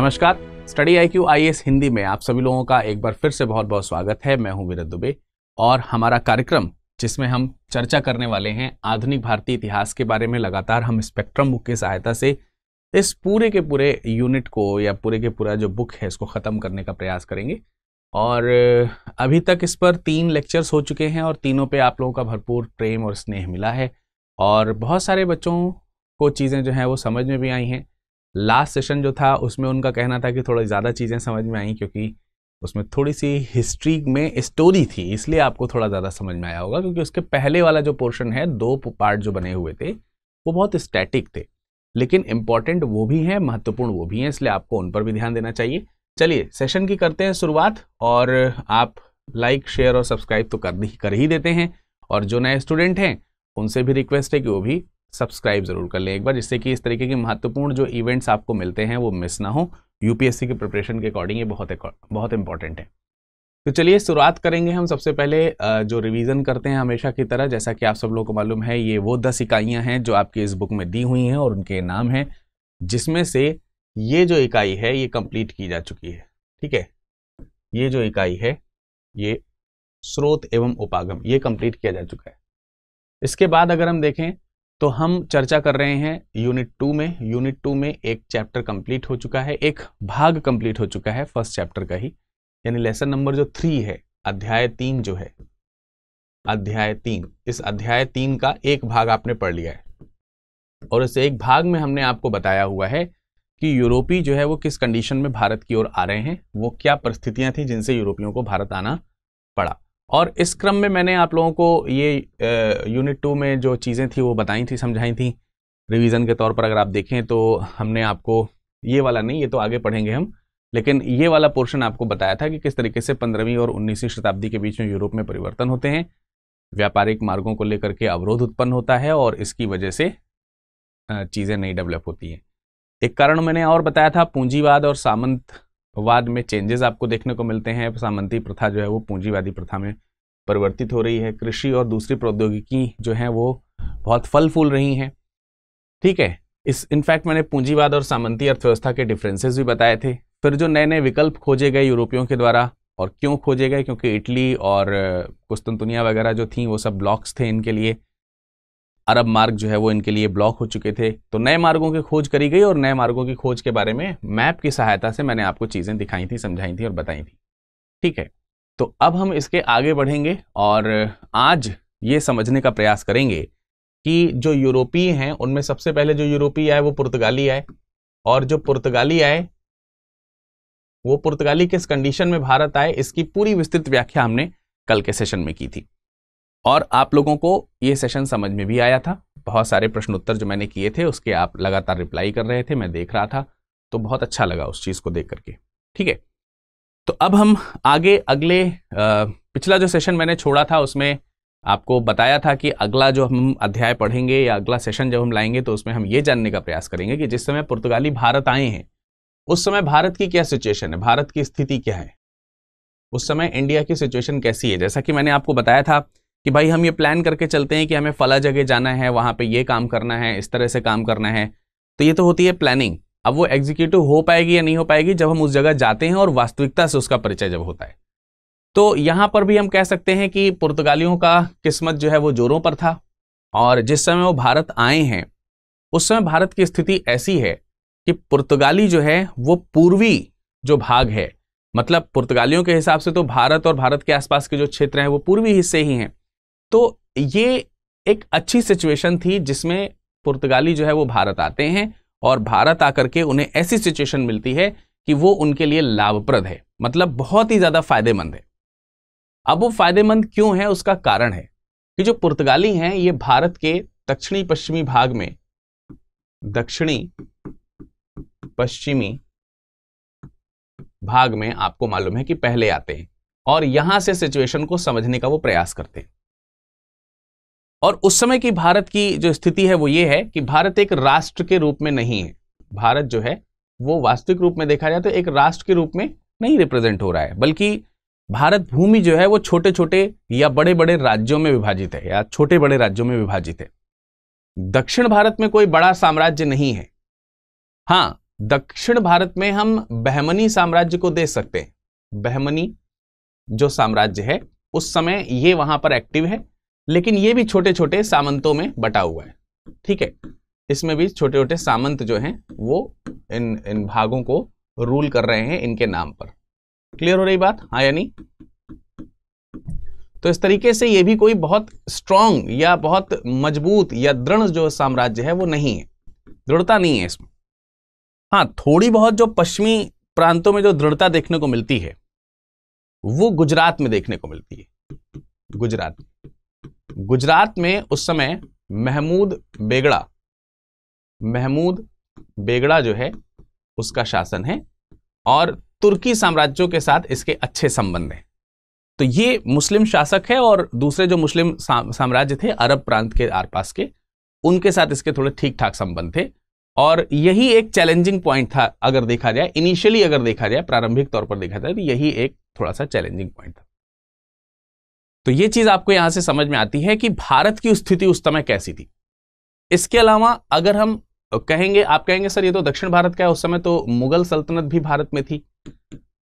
नमस्कार study I Q I A Hindi में आप सभी लोगों का एक बार फिर से बहुत बहुत स्वागत है मैं हूं वीरत दुबे और हमारा कार्यक्रम जिसमें हम चर्चा करने वाले हैं आधुनिक भारतीय इतिहास के बारे में लगातार हम स्पेक्ट्रम बुक की सहायता से इस पूरे के पूरे यूनिट को या पूरे के पूरा जो बुक है इसको ख़त्म करने का प्रयास करेंगे और अभी तक इस पर तीन लेक्चर्स हो चुके हैं और तीनों पे आप लोगों का भरपूर प्रेम और स्नेह मिला है और बहुत सारे बच्चों को चीज़ें जो हैं वो समझ में भी आई हैं लास्ट सेशन जो था उसमें उनका कहना था कि थोड़ा ज़्यादा चीज़ें समझ में आई क्योंकि उसमें थोड़ी सी हिस्ट्री में स्टोरी थी इसलिए आपको थोड़ा ज़्यादा समझ में आया होगा क्योंकि उसके पहले वाला जो पोर्शन है दो पार्ट जो बने हुए थे वो बहुत स्टैटिक थे लेकिन इम्पॉर्टेंट वो भी हैं महत्वपूर्ण वो भी हैं इसलिए आपको उन पर भी ध्यान देना चाहिए चलिए सेशन की करते हैं शुरुआत और आप लाइक शेयर और सब्सक्राइब तो कर ही कर ही देते हैं और जो नए स्टूडेंट हैं उनसे भी रिक्वेस्ट है कि वो भी सब्सक्राइब ज़रूर कर लें एक बार जिससे कि इस तरीके के महत्वपूर्ण जो इवेंट्स आपको मिलते हैं वो मिस ना हो यूपीएससी के प्रिपरेशन के अकॉर्डिंग ये बहुत बहुत इंपॉर्टेंट है तो चलिए शुरुआत करेंगे हम सबसे पहले जो रिवीजन करते हैं हमेशा की तरह जैसा कि आप सब लोगों को मालूम है ये वो दस इकाइयाँ हैं जो आपकी इस बुक में दी हुई हैं और उनके नाम हैं जिसमें से ये जो इकाई है ये कंप्लीट की जा चुकी है ठीक है ये जो इकाई है ये स्रोत एवं उपागम ये कंप्लीट किया जा चुका है इसके बाद अगर हम देखें तो हम चर्चा कर रहे हैं यूनिट टू में यूनिट टू में एक चैप्टर कंप्लीट हो चुका है एक भाग कंप्लीट हो चुका है फर्स्ट चैप्टर का ही यानी लेसन नंबर जो थ्री है अध्याय तीन जो है अध्याय तीन इस अध्याय तीन का एक भाग आपने पढ़ लिया है और इस एक भाग में हमने आपको बताया हुआ है कि यूरोपी जो है वो किस कंडीशन में भारत की ओर आ रहे हैं वो क्या परिस्थितियां थी जिनसे यूरोपियों को भारत आना पड़ा और इस क्रम में मैंने आप लोगों को ये यूनिट टू में जो चीज़ें थी वो बताई थी समझाई थी रिवीजन के तौर पर अगर आप देखें तो हमने आपको ये वाला नहीं ये तो आगे पढ़ेंगे हम लेकिन ये वाला पोर्शन आपको बताया था कि किस तरीके से पंद्रहवीं और उन्नीसवीं शताब्दी के बीच में यूरोप में परिवर्तन होते हैं व्यापारिक मार्गों को लेकर के अवरोध उत्पन्न होता है और इसकी वजह से चीज़ें नहीं डेवलप होती हैं एक कारण मैंने और बताया था पूंजीवाद और सामंत वाद में चेंजेस आपको देखने को मिलते हैं सामंती प्रथा जो है वो पूंजीवादी प्रथा में परिवर्तित हो रही है कृषि और दूसरी प्रौद्योगिकी जो है वो बहुत फल फूल रही हैं ठीक है इस इनफैक्ट मैंने पूंजीवाद और सामंती अर्थव्यवस्था के डिफरेंसेस भी बताए थे फिर जो नए नए विकल्प खोजे गए यूरोपियों के द्वारा और क्यों खोजे गए क्योंकि इटली और कुस्तुनतुनिया वगैरह जो थी वो सब ब्लॉक्स थे इनके लिए अरब मार्ग जो है वो इनके लिए ब्लॉक हो चुके थे तो नए मार्गों की खोज करी गई और नए मार्गों की खोज के बारे में मैप की सहायता से मैंने आपको चीज़ें दिखाई थी समझाई थी और बताई थी ठीक है तो अब हम इसके आगे बढ़ेंगे और आज ये समझने का प्रयास करेंगे कि जो यूरोपीय हैं उनमें सबसे पहले जो यूरोपीय आए वो पुर्तगाली आए और जो पुर्तगाली आए वो पुर्तगाली किस कंडीशन में भारत आए इसकी पूरी विस्तृत व्याख्या हमने कल के सेशन में की थी और आप लोगों को ये सेशन समझ में भी आया था बहुत सारे प्रश्नोत्तर जो मैंने किए थे उसके आप लगातार रिप्लाई कर रहे थे मैं देख रहा था तो बहुत अच्छा लगा उस चीज़ को देख करके ठीक है तो अब हम आगे अगले पिछला जो सेशन मैंने छोड़ा था उसमें आपको बताया था कि अगला जो हम अध्याय पढ़ेंगे या अगला सेशन जब हम लाएंगे तो उसमें हम ये जानने का प्रयास करेंगे कि जिस समय पुर्तगाली भारत आए हैं उस समय भारत की क्या सिचुएशन है भारत की स्थिति क्या है उस समय इंडिया की सिचुएशन कैसी है जैसा कि मैंने आपको बताया था कि भाई हम ये प्लान करके चलते हैं कि हमें फला जगह जाना है वहाँ पे ये काम करना है इस तरह से काम करना है तो ये तो होती है प्लानिंग अब वो एग्जीक्यूटिव हो पाएगी या नहीं हो पाएगी जब हम उस जगह जाते हैं और वास्तविकता से उसका परिचय जब होता है तो यहाँ पर भी हम कह सकते हैं कि पुर्तगालियों का किस्मत जो है वो जोरों पर था और जिस समय वो भारत आए हैं उस समय भारत की स्थिति ऐसी है कि पुर्तगाली जो है वो पूर्वी जो भाग है मतलब पुर्तगालियों के हिसाब से तो भारत और भारत के आसपास के जो क्षेत्र हैं वो पूर्वी हिस्से ही हैं तो ये एक अच्छी सिचुएशन थी जिसमें पुर्तगाली जो है वो भारत आते हैं और भारत आकर के उन्हें ऐसी सिचुएशन मिलती है कि वो उनके लिए लाभप्रद है मतलब बहुत ही ज़्यादा फायदेमंद है अब वो फायदेमंद क्यों है उसका कारण है कि जो पुर्तगाली हैं ये भारत के दक्षिणी पश्चिमी भाग में दक्षिणी पश्चिमी भाग में आपको मालूम है कि पहले आते हैं और यहां से सिचुएशन को समझने का वो प्रयास करते हैं और उस समय की भारत की जो स्थिति है वो ये है कि भारत एक राष्ट्र के रूप में नहीं है भारत जो है वो वास्तविक रूप में देखा जाए तो एक राष्ट्र के रूप में नहीं रिप्रेजेंट हो रहा है बल्कि भारत भूमि जो है वो छोटे छोटे या बड़े बड़े राज्यों में विभाजित है या छोटे बड़े राज्यों में विभाजित है दक्षिण भारत में कोई बड़ा साम्राज्य नहीं है हाँ दक्षिण भारत में हम बहमनी साम्राज्य को देख सकते हैं बहमनी जो साम्राज्य है उस समय ये वहां पर एक्टिव है लेकिन ये भी छोटे छोटे सामंतों में बटा हुआ है ठीक है इसमें भी छोटे छोटे सामंत जो हैं वो इन इन भागों को रूल कर रहे हैं इनके नाम पर क्लियर हो रही बात हाँ यानी तो इस तरीके से ये भी कोई बहुत स्ट्रांग या बहुत मजबूत या दृढ़ जो साम्राज्य है वो नहीं है दृढ़ता नहीं है इसमें हाँ थोड़ी बहुत जो पश्चिमी प्रांतों में जो दृढ़ता देखने को मिलती है वो गुजरात में देखने को मिलती है गुजरात गुजरात में उस समय महमूद बेगड़ा महमूद बेगड़ा जो है उसका शासन है और तुर्की साम्राज्यों के साथ इसके अच्छे संबंध हैं तो ये मुस्लिम शासक है और दूसरे जो मुस्लिम साम्राज्य थे अरब प्रांत के आरपास के उनके साथ इसके थोड़े ठीक ठाक संबंध थे और यही एक चैलेंजिंग पॉइंट था अगर देखा जाए इनिशियली अगर देखा जाए प्रारंभिक तौर पर देखा जाए तो यही एक थोड़ा सा चैलेंजिंग पॉइंट था तो ये चीज आपको यहां से समझ में आती है कि भारत की स्थिति उस समय कैसी थी इसके अलावा अगर हम कहेंगे आप कहेंगे सर ये तो दक्षिण भारत का है उस समय तो मुगल सल्तनत भी भारत में थी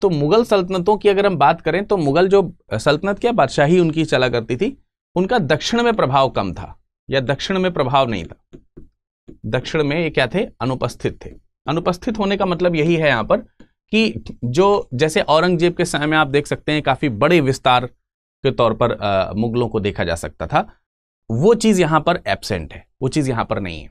तो मुगल सल्तनतों की अगर हम बात करें तो मुगल जो सल्तनत क्या बादशाही उनकी चला करती थी उनका दक्षिण में प्रभाव कम था या दक्षिण में प्रभाव नहीं था दक्षिण में ये क्या थे अनुपस्थित थे अनुपस्थित होने का मतलब यही है यहां पर कि जो जैसे औरंगजेब के समय में आप देख सकते हैं काफी बड़े विस्तार के तौर पर आ, मुगलों को देखा जा सकता था वो चीज़ यहां पर एबसेंट है वो चीज़ यहां पर नहीं है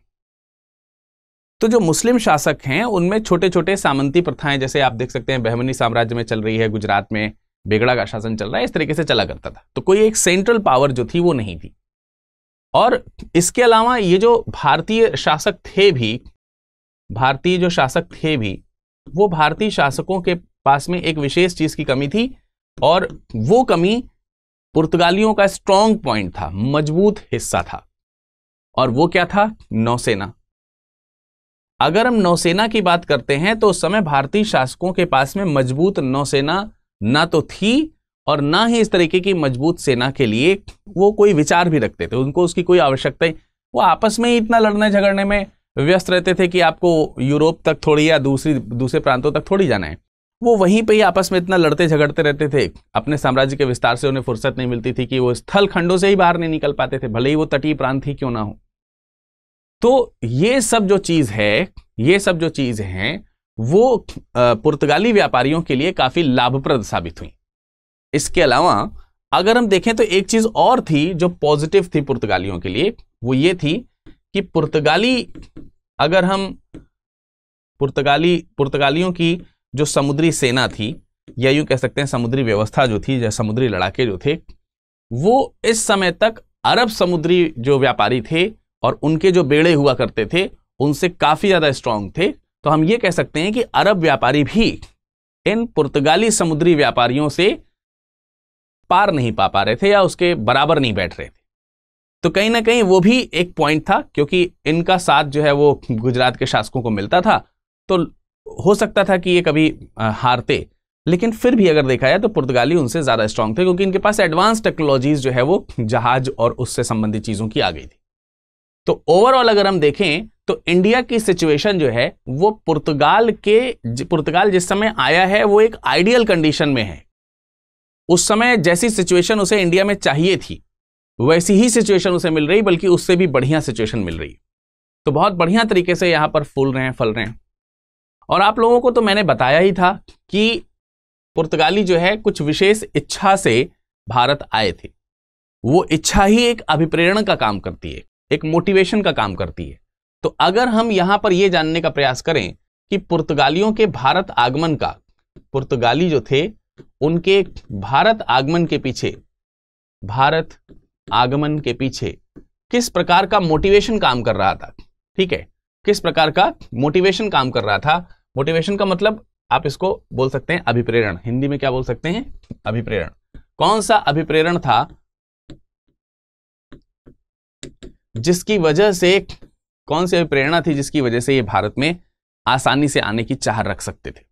तो जो मुस्लिम शासक हैं उनमें छोटे छोटे सामंती प्रथाएं जैसे आप देख सकते हैं बहमनी साम्राज्य में चल रही है गुजरात में बेगड़ा का शासन चल रहा है इस तरीके से चला करता था तो कोई एक सेंट्रल पावर जो थी वो नहीं थी और इसके अलावा ये जो भारतीय शासक थे भी भारतीय जो शासक थे भी वो भारतीय शासकों के पास में एक विशेष चीज़ की कमी थी और वो कमी पुर्तगालियों का स्ट्रॉन्ग पॉइंट था मजबूत हिस्सा था और वो क्या था नौसेना अगर हम नौसेना की बात करते हैं तो उस समय भारतीय शासकों के पास में मजबूत नौसेना ना तो थी और ना ही इस तरीके की मजबूत सेना के लिए वो कोई विचार भी रखते थे उनको उसकी कोई आवश्यकता ही वो आपस में ही इतना लड़ने झगड़ने में व्यस्त रहते थे कि आपको यूरोप तक थोड़ी या दूसरी दूसरे प्रांतों तक थोड़ी जाना है वो वहीं पे ही आपस में इतना लड़ते झगड़ते रहते थे अपने साम्राज्य के विस्तार से उन्हें फुर्सत नहीं मिलती थी कि वो स्थल खंडों से ही बाहर नहीं निकल पाते थे भले ही वो तटीय प्रांत ही क्यों ना हो तो ये सब जो चीज है ये सब जो चीज है वो पुर्तगाली व्यापारियों के लिए काफी लाभप्रद साबित हुई इसके अलावा अगर हम देखें तो एक चीज और थी जो पॉजिटिव थी पुर्तगालियों के लिए वो ये थी कि पुर्तगाली अगर हम पुर्तगाली पुर्तगालियों की जो समुद्री सेना थी या यूं कह सकते हैं समुद्री व्यवस्था जो थी या समुद्री लड़ाके जो थे वो इस समय तक अरब समुद्री जो व्यापारी थे और उनके जो बेड़े हुआ करते थे उनसे काफ़ी ज़्यादा स्ट्रांग थे तो हम ये कह सकते हैं कि अरब व्यापारी भी इन पुर्तगाली समुद्री व्यापारियों से पार नहीं पा पा रहे थे या उसके बराबर नहीं बैठ रहे थे तो कहीं ना कहीं वो भी एक पॉइंट था क्योंकि इनका साथ जो है वो गुजरात के शासकों को मिलता था तो हो सकता था कि ये कभी हारते लेकिन फिर भी अगर देखा जाए तो पुर्तगाली उनसे ज़्यादा स्ट्रांग थे क्योंकि इनके पास एडवांस टेक्नोलॉजीज जो है वो जहाज और उससे संबंधित चीज़ों की आ गई थी तो ओवरऑल अगर हम देखें तो इंडिया की सिचुएशन जो है वो पुर्तगाल के पुर्तगाल जिस समय आया है वो एक आइडियल कंडीशन में है उस समय जैसी सिचुएशन उसे इंडिया में चाहिए थी वैसी ही सिचुएशन उसे मिल रही बल्कि उससे भी बढ़िया सिचुएशन मिल रही तो बहुत बढ़िया तरीके से यहां पर फूल रहे हैं फल रहे हैं और आप लोगों को तो मैंने बताया ही था कि पुर्तगाली जो है कुछ विशेष इच्छा से भारत आए थे वो इच्छा ही एक अभिप्रेरण का काम करती है एक मोटिवेशन का काम करती है तो अगर हम यहां पर ये जानने का प्रयास करें कि पुर्तगालियों के भारत आगमन का पुर्तगाली जो थे उनके भारत आगमन के पीछे भारत आगमन के पीछे किस प्रकार का मोटिवेशन काम कर रहा था ठीक है किस प्रकार का मोटिवेशन काम कर रहा था मोटिवेशन का मतलब आप इसको बोल सकते हैं अभिप्रेरण हिंदी में क्या बोल सकते हैं अभिप्रेरण कौन सा अभिप्रेरण था जिसकी वजह से कौन सी अभिप्रेरणा थी जिसकी वजह से ये भारत में आसानी से आने की चाह रख सकते थे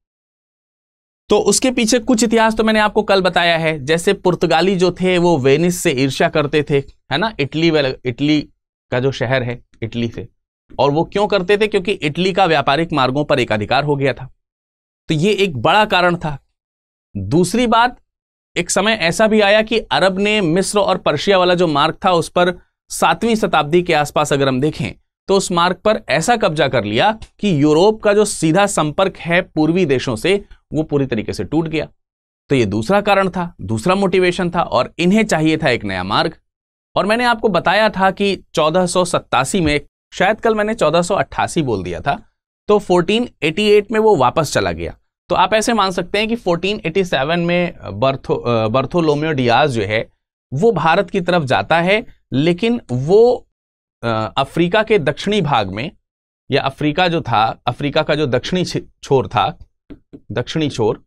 तो उसके पीछे कुछ इतिहास तो मैंने आपको कल बताया है जैसे पुर्तगाली जो थे वो वेनिस से ईर्ष्या करते थे है ना इटली वाले इटली का जो शहर है इटली से और वो क्यों करते थे क्योंकि इटली का व्यापारिक मार्गों पर एक अधिकार हो गया था तो ये एक बड़ा कारण था दूसरी बात एक समय ऐसा भी आया कि अरब ने मिस्र और पर्शिया वाला जो मार्ग था उस पर सातवीं शताब्दी के आसपास अगर हम देखें तो उस मार्ग पर ऐसा कब्जा कर लिया कि यूरोप का जो सीधा संपर्क है पूर्वी देशों से वो पूरी तरीके से टूट गया तो ये दूसरा कारण था दूसरा मोटिवेशन था और इन्हें चाहिए था एक नया मार्ग और मैंने आपको बताया था कि चौदह में शायद कल मैंने चौदह बोल दिया था तो 1488 में वो वापस चला गया तो आप ऐसे मान सकते हैं कि 1487 में बर्थो बर्थोलोमियो डियाज जो है वो भारत की तरफ जाता है लेकिन वो अफ्रीका के दक्षिणी भाग में या अफ्रीका जो था अफ्रीका का जो दक्षिणी छोर था दक्षिणी छोर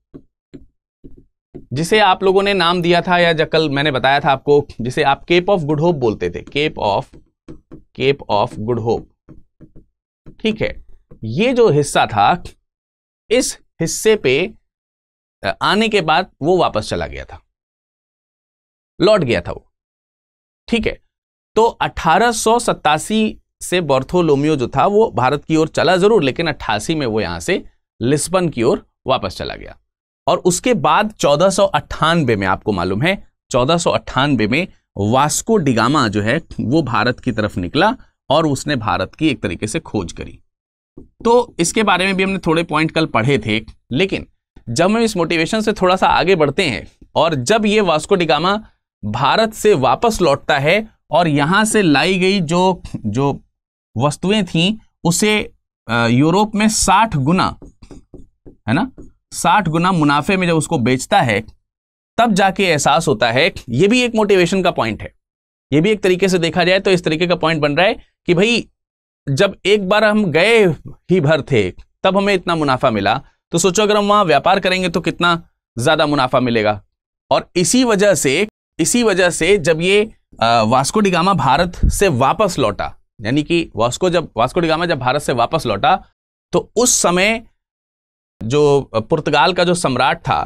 जिसे आप लोगों ने नाम दिया था या जकल मैंने बताया था आपको जिसे आप केप ऑफ गुड होप बोलते थे cape of cape of good hope ठीक है ये जो हिस्सा था इस हिस्से पे आने के बाद वो वापस चला गया था लौट गया था वो ठीक है तो अठारह से बर्थोलोमियो जो था वो भारत की ओर चला जरूर लेकिन अट्ठासी में वो यहां से लिस्बन की ओर वापस चला गया और उसके बाद चौदह में आपको मालूम है चौदह में वास्को डिगामा जो है वो भारत की तरफ निकला और उसने भारत की एक तरीके से खोज करी तो इसके बारे में भी हमने थोड़े पॉइंट कल पढ़े थे लेकिन जब हम इस मोटिवेशन से थोड़ा सा आगे बढ़ते हैं और जब ये वास्को डिगामा भारत से वापस लौटता है और यहाँ से लाई गई जो जो वस्तुएं थीं उसे यूरोप में साठ गुना है ना साठ गुना मुनाफे में जब उसको बेचता है तब जाके एहसास होता है ये भी एक मोटिवेशन का पॉइंट है ये भी एक तरीके से देखा जाए तो इस तरीके का पॉइंट बन रहा है कि भाई जब एक बार हम गए ही भर थे तब हमें इतना मुनाफा मिला तो सोचो अगर हम वहां व्यापार करेंगे तो कितना ज्यादा मुनाफा मिलेगा और इसी वजह से इसी वजह से जब ये वास्को डिगामा भारत से वापस लौटा यानी कि वास्को जब वास्को डिगामा जब भारत से वापस लौटा तो उस समय जो पुर्तगाल का जो सम्राट था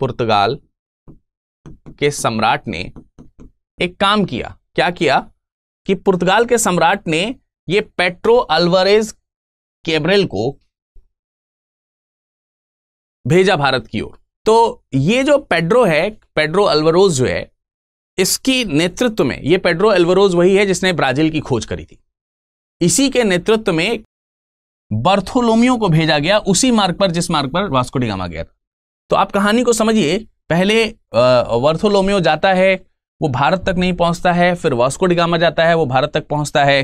पुर्तगाल के सम्राट ने एक काम किया क्या किया कि पुर्तगाल के सम्राट ने ये पेट्रो अल्वारेज केबरेल को भेजा भारत की ओर तो ये जो पेड्रो है पेड्रो अल्वरोज जो है इसकी नेतृत्व में ये पेड्रो अल्वरोज वही है जिसने ब्राजील की खोज करी थी इसी के नेतृत्व में बर्थोलोमियो को भेजा गया उसी मार्ग पर जिस मार्ग पर वास्को डिगामा गया था तो आप कहानी को समझिए पहले वर्थोलोमियो जाता है वो भारत तक नहीं पहुंचता है फिर वास्को डिगामा जाता है वो भारत तक पहुंचता है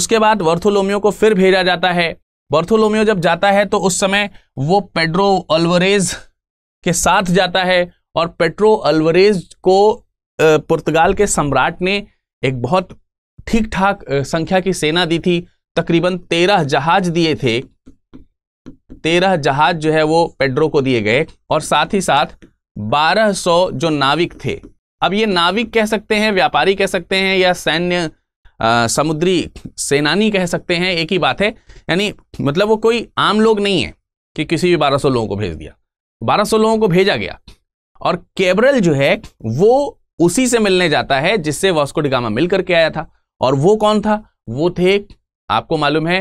उसके बाद वर्थोलोमियो को फिर भेजा जाता है वर्थोलोमियो जब जाता है तो उस समय वो पेड्रो अल्वरेज के साथ जाता है और पेट्रो अल्वरेज को पुर्तगाल के सम्राट ने एक बहुत ठीक ठाक संख्या की सेना दी थी तकरीबन तेरह जहाज दिए थे तेरह जहाज जो है वो पेड्रो को दिए गए और साथ ही साथ 1200 जो नाविक थे अब ये नाविक कह सकते हैं व्यापारी कह सकते हैं या सैन्य समुद्री सेनानी कह सकते हैं एक ही बात है यानी मतलब वो कोई आम लोग नहीं है कि किसी भी 1200 लोगों को भेज दिया 1200 लोगों को भेजा गया और केबरल जो है वो उसी से मिलने जाता है जिससे वास्को डिगामा मिल करके आया था और वो कौन था वो थे आपको मालूम है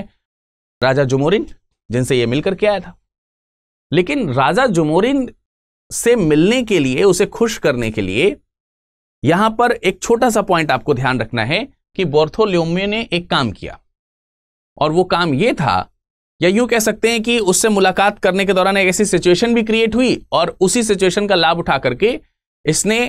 राजा जुमोरिन जिनसे ये मिलकर के आया था लेकिन राजा जुमोरिन से मिलने के लिए उसे खुश करने के लिए यहां पर एक छोटा सा पॉइंट आपको ध्यान रखना है कि बोर्थोल्योमियो ने एक काम किया और वो काम ये था या यूं कह सकते हैं कि उससे मुलाकात करने के दौरान एक ऐसी सिचुएशन भी क्रिएट हुई और उसी सिचुएशन का लाभ उठा करके इसने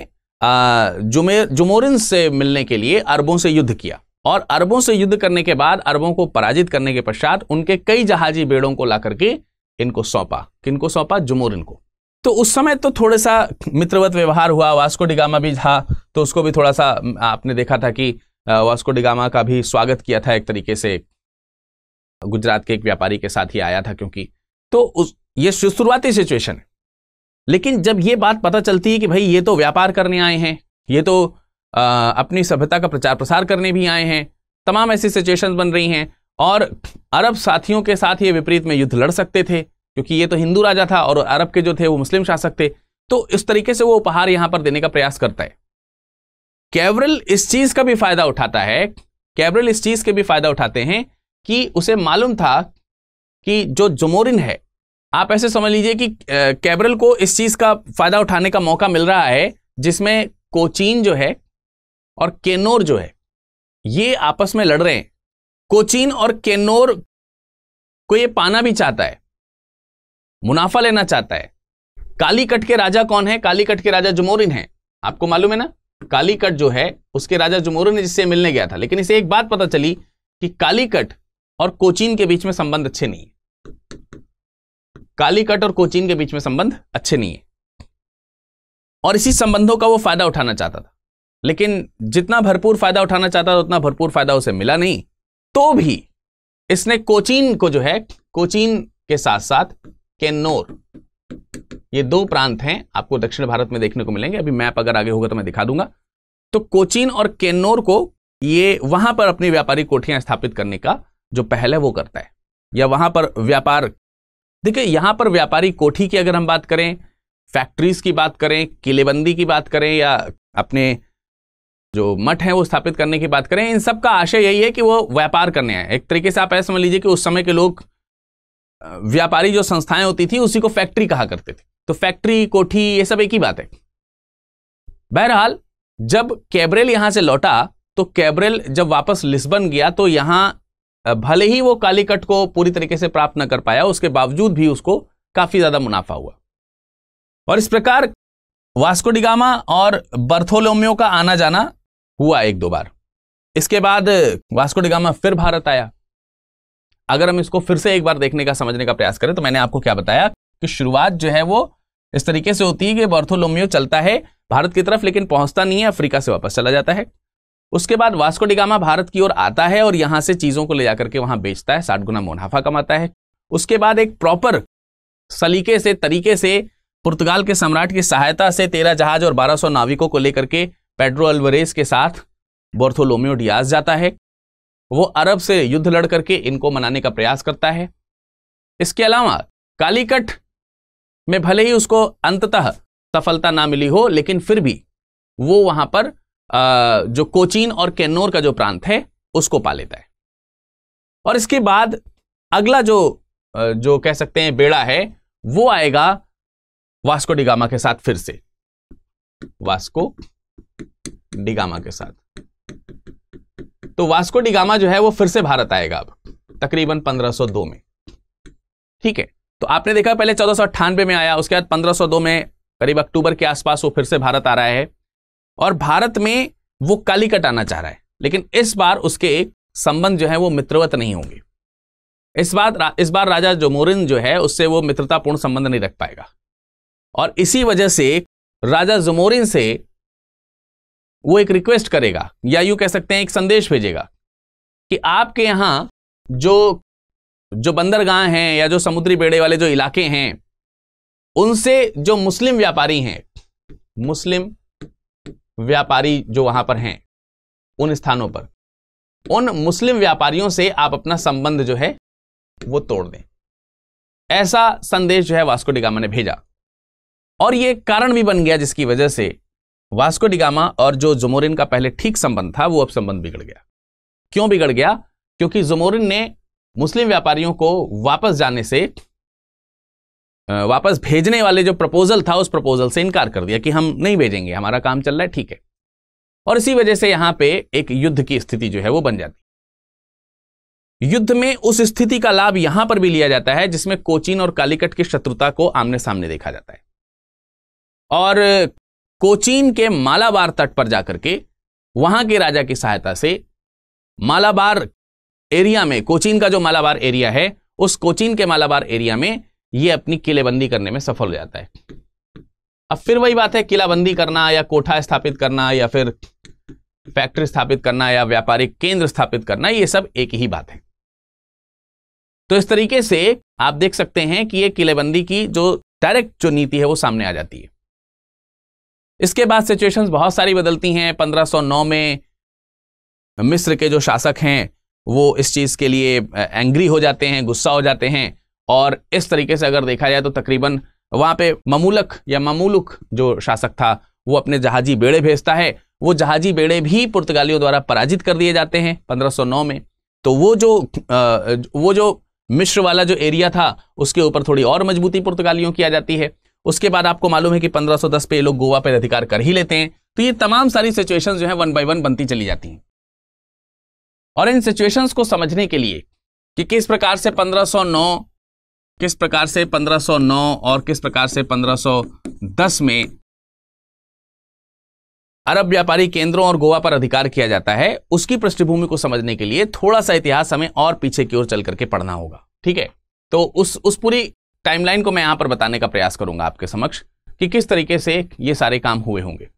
जुमे जुमोरिन से मिलने के लिए अरबों से युद्ध किया और अरबों से युद्ध करने के बाद अरबों को पराजित करने के पश्चात उनके कई जहाजी बेड़ों को ला करके इनको सौंपा किनको सौंपा जुमोरिन को तो उस समय तो थोड़ा सा मित्रवत व्यवहार हुआ वास्को डिगामा भी था तो उसको भी थोड़ा सा आपने देखा था कि वास्को डिगामा का भी स्वागत किया था एक तरीके से गुजरात के एक व्यापारी के साथ ही आया था क्योंकि तो उस ये शुरुआती सिचुएशन है लेकिन जब ये बात पता चलती है कि भाई ये तो व्यापार करने आए हैं ये तो अपनी सभ्यता का प्रचार प्रसार करने भी आए हैं तमाम ऐसी सिचुएशन बन रही हैं और अरब साथियों के साथ ये विपरीत में युद्ध लड़ सकते थे क्योंकि ये तो हिंदू राजा था और अरब के जो थे वो मुस्लिम शासक थे तो इस तरीके से वो उपहार यहां पर देने का प्रयास करता है कैबरल इस चीज का भी फायदा उठाता है कैबरल इस चीज के भी फायदा उठाते हैं कि उसे मालूम था कि जो जुमोरिन है आप ऐसे समझ लीजिए कि कैबरल को इस चीज का फायदा उठाने का मौका मिल रहा है जिसमें कोचीन जो है और केनोर जो है ये आपस में लड़ रहे हैं कोचीन और केनोर को ये पाना भी चाहता है मुनाफा लेना चाहता है कालीकट के राजा कौन है कालीकट के राजा जुमोरिन है आपको मालूम है ना कालीकट जो है उसके राजा जुमोरिन जिससे मिलने गया था लेकिन इसे एक बात पता चली कि कालीकट और कोचीन के बीच में संबंध अच्छे नहीं है कालीकट और कोचीन के बीच में संबंध अच्छे नहीं है और इसी संबंधों का वो फायदा उठाना चाहता था लेकिन जितना भरपूर फायदा उठाना चाहता था उतना भरपूर फायदा उसे मिला नहीं तो भी इसने कोचीन को जो है कोचीन के साथ साथ केन्नौर ये दो प्रांत हैं आपको दक्षिण भारत में देखने को मिलेंगे अभी मैप अगर आगे होगा तो मैं दिखा दूंगा तो कोचीन और केन्नौर को ये वहां पर अपनी व्यापारी कोठियां स्थापित करने का जो पहल है वो करता है या वहां पर व्यापार देखिए यहां पर व्यापारी कोठी की अगर हम बात करें फैक्ट्रीज की बात करें किलेबंदी की बात करें या अपने जो मठ हैं वो स्थापित करने की बात करें इन सब का आशय यही है कि वो व्यापार करने आए एक तरीके से आप ऐसा समझ लीजिए कि उस समय के लोग व्यापारी जो संस्थाएं होती थी उसी को फैक्ट्री कहा करते थे तो फैक्ट्री कोठी ये सब एक ही बात है बहरहाल जब कैब्रेल यहां से लौटा तो कैब्रेल जब वापस लिस्बन गया तो यहां भले ही वो कालीकट को पूरी तरीके से प्राप्त न कर पाया उसके बावजूद भी उसको काफी ज्यादा मुनाफा हुआ और इस प्रकार वास्को डिगामा और बर्थोलोमियो का आना जाना हुआ एक दो बार इसके बाद वास्को डिगामा फिर भारत आया अगर हम इसको फिर से एक बार देखने का समझने का प्रयास करें तो मैंने आपको क्या बताया कि शुरुआत जो है वो इस तरीके से होती है कि बर्थोलोमियो चलता है भारत की तरफ लेकिन पहुंचता नहीं है अफ्रीका से वापस चला जाता है उसके बाद वास्को डिगामा भारत की ओर आता है और यहां से चीजों को ले जाकर के वहां बेचता है साठ गुना मुनाफा कमाता है उसके बाद एक प्रॉपर सलीके से तरीके से पुर्तगाल के सम्राट की सहायता से तेरह जहाज और बारह सौ नाविकों को लेकर के पेड्रो अल्वरेज के साथ बोर्थोलोमियो डियाज जाता है वो अरब से युद्ध लड़ करके इनको मनाने का प्रयास करता है इसके अलावा कालीकट में भले ही उसको अंततः सफलता ना मिली हो लेकिन फिर भी वो वहां पर जो कोचीन और कैन्नौर का जो प्रांत है उसको पा लेता है और इसके बाद अगला जो जो कह सकते हैं बेड़ा है वो आएगा वास्को डिगामा के साथ फिर से वास्को डिगामा के साथ तो वास्को डिगामा जो है वो फिर से भारत आएगा अब तकरीबन 1502 में ठीक है तो आपने देखा पहले चौदह में आया उसके बाद 1502 में करीब अक्टूबर के आसपास वो फिर से भारत आ रहा है और भारत में वो कालीकट आना चाह रहा है लेकिन इस बार उसके संबंध जो है वो मित्रवत नहीं होंगे इस बार इस बार राजा जोमोरिन जो है उससे वो मित्रतापूर्ण संबंध नहीं रख पाएगा और इसी वजह से राजा जोमोरिन से वो एक रिक्वेस्ट करेगा या यू कह सकते हैं एक संदेश भेजेगा कि आपके यहाँ जो जो बंदरगाह हैं या जो समुद्री बेड़े वाले जो इलाके हैं उनसे जो मुस्लिम व्यापारी हैं मुस्लिम व्यापारी जो वहां पर हैं उन स्थानों पर उन मुस्लिम व्यापारियों से आप अपना संबंध जो है वो तोड़ दें ऐसा संदेश जो है वास्को डिगामा ने भेजा और ये कारण भी बन गया जिसकी वजह से वास्को डिगामा और जो जोमोरिन का पहले ठीक संबंध था वो अब संबंध बिगड़ गया क्यों बिगड़ गया क्योंकि जोमोरिन ने मुस्लिम व्यापारियों को वापस जाने से वापस भेजने वाले जो प्रपोजल था उस प्रपोजल से इनकार कर दिया कि हम नहीं भेजेंगे हमारा काम चल रहा है ठीक है और इसी वजह से यहां पे एक युद्ध की स्थिति जो है वो बन जाती युद्ध में उस स्थिति का लाभ यहां पर भी लिया जाता है जिसमें कोचीन और कालीकट की शत्रुता को आमने सामने देखा जाता है और कोचीन के मालाबार तट पर जाकर के वहां के राजा की सहायता से मालाबार एरिया में कोचीन का जो मालाबार एरिया है उस कोचीन के मालाबार एरिया में ये अपनी किलेबंदी करने में सफल हो जाता है अब फिर वही बात है किलाबंदी करना या कोठा स्थापित करना या फिर फैक्ट्री स्थापित करना या व्यापारिक केंद्र स्थापित करना ये सब एक ही बात है तो इस तरीके से आप देख सकते हैं कि ये किलेबंदी की जो डायरेक्ट जो नीति है वो सामने आ जाती है इसके बाद सिचुएशंस बहुत सारी बदलती हैं 1509 में मिस्र के जो शासक हैं वो इस चीज़ के लिए एंग्री हो जाते हैं गुस्सा हो जाते हैं और इस तरीके से अगर देखा जाए तो तकरीबन वहाँ पे ममूलक या ममूलुक जो शासक था वो अपने जहाजी बेड़े भेजता है वो जहाजी बेड़े भी पुर्तगालियों द्वारा पराजित कर दिए जाते हैं 1509 में तो वो जो वो जो मिश्र वाला जो एरिया था उसके ऊपर थोड़ी और मजबूती पुर्तगालियों की आ जाती है उसके बाद आपको मालूम है कि 1510 पे ये लोग गोवा पर अधिकार कर ही लेते हैं तो ये तमाम सारी सिचुएशंस जो है वन बाई वन बनती चली जाती हैं और इन सिचुएशंस को समझने के लिए कि किस प्रकार से 1509 किस प्रकार से 1509 और किस प्रकार से 1510 में अरब व्यापारी केंद्रों और गोवा पर अधिकार किया जाता है उसकी पृष्ठभूमि को समझने के लिए थोड़ा सा इतिहास हमें और पीछे की ओर चल करके पढ़ना होगा ठीक है तो उस उस पूरी टाइमलाइन को मैं यहां पर बताने का प्रयास करूंगा आपके समक्ष कि किस तरीके से ये सारे काम हुए होंगे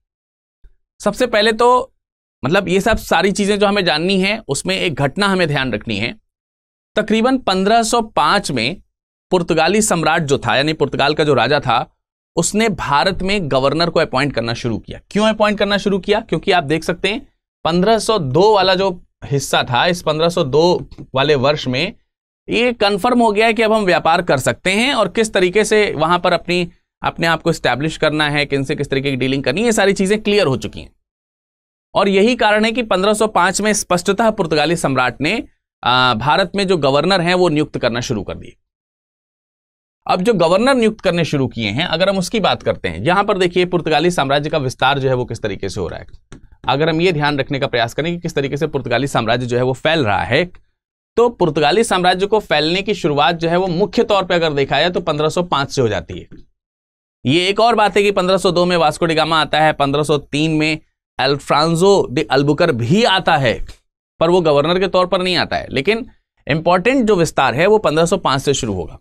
सबसे पहले तो मतलब ये सब सारी चीज़ें जो हमें जाननी है उसमें एक घटना हमें ध्यान रखनी है तकरीबन 1505 में पुर्तगाली सम्राट जो था यानी पुर्तगाल का जो राजा था उसने भारत में गवर्नर को अपॉइंट करना शुरू किया क्यों अपॉइंट करना शुरू किया क्योंकि आप देख सकते हैं 1502 वाला जो हिस्सा था इस 1502 वाले वर्ष में ये कंफर्म हो गया है कि अब हम व्यापार कर सकते हैं और किस तरीके से वहां पर अपनी अपने आप को स्टैब्लिश करना है किनसे किस तरीके की डीलिंग करनी है ये सारी चीज़ें क्लियर हो चुकी हैं और यही कारण है कि 1505 में स्पष्टतः पुर्तगाली सम्राट ने भारत में जो गवर्नर हैं वो नियुक्त करना शुरू कर दिए अब जो गवर्नर नियुक्त करने शुरू किए हैं अगर हम उसकी बात करते हैं यहां पर देखिए पुर्तगाली साम्राज्य का विस्तार जो है वो किस तरीके से हो रहा है अगर हम ये ध्यान रखने का प्रयास करें कि किस तरीके से पुर्तगाली साम्राज्य जो है वो फैल रहा है तो पुर्तगाली साम्राज्य को फैलने की शुरुआत जो है वो मुख्य तौर पर अगर देखा जाए तो 1505 से हो जाती है ये एक और बात है कि 1502 में वास्को डिगामा आता है 1503 में अल्फ्रांजो डी अल्बुकर भी आता है पर वो गवर्नर के तौर पर नहीं आता है लेकिन इंपॉर्टेंट जो विस्तार है वो 1505 से शुरू होगा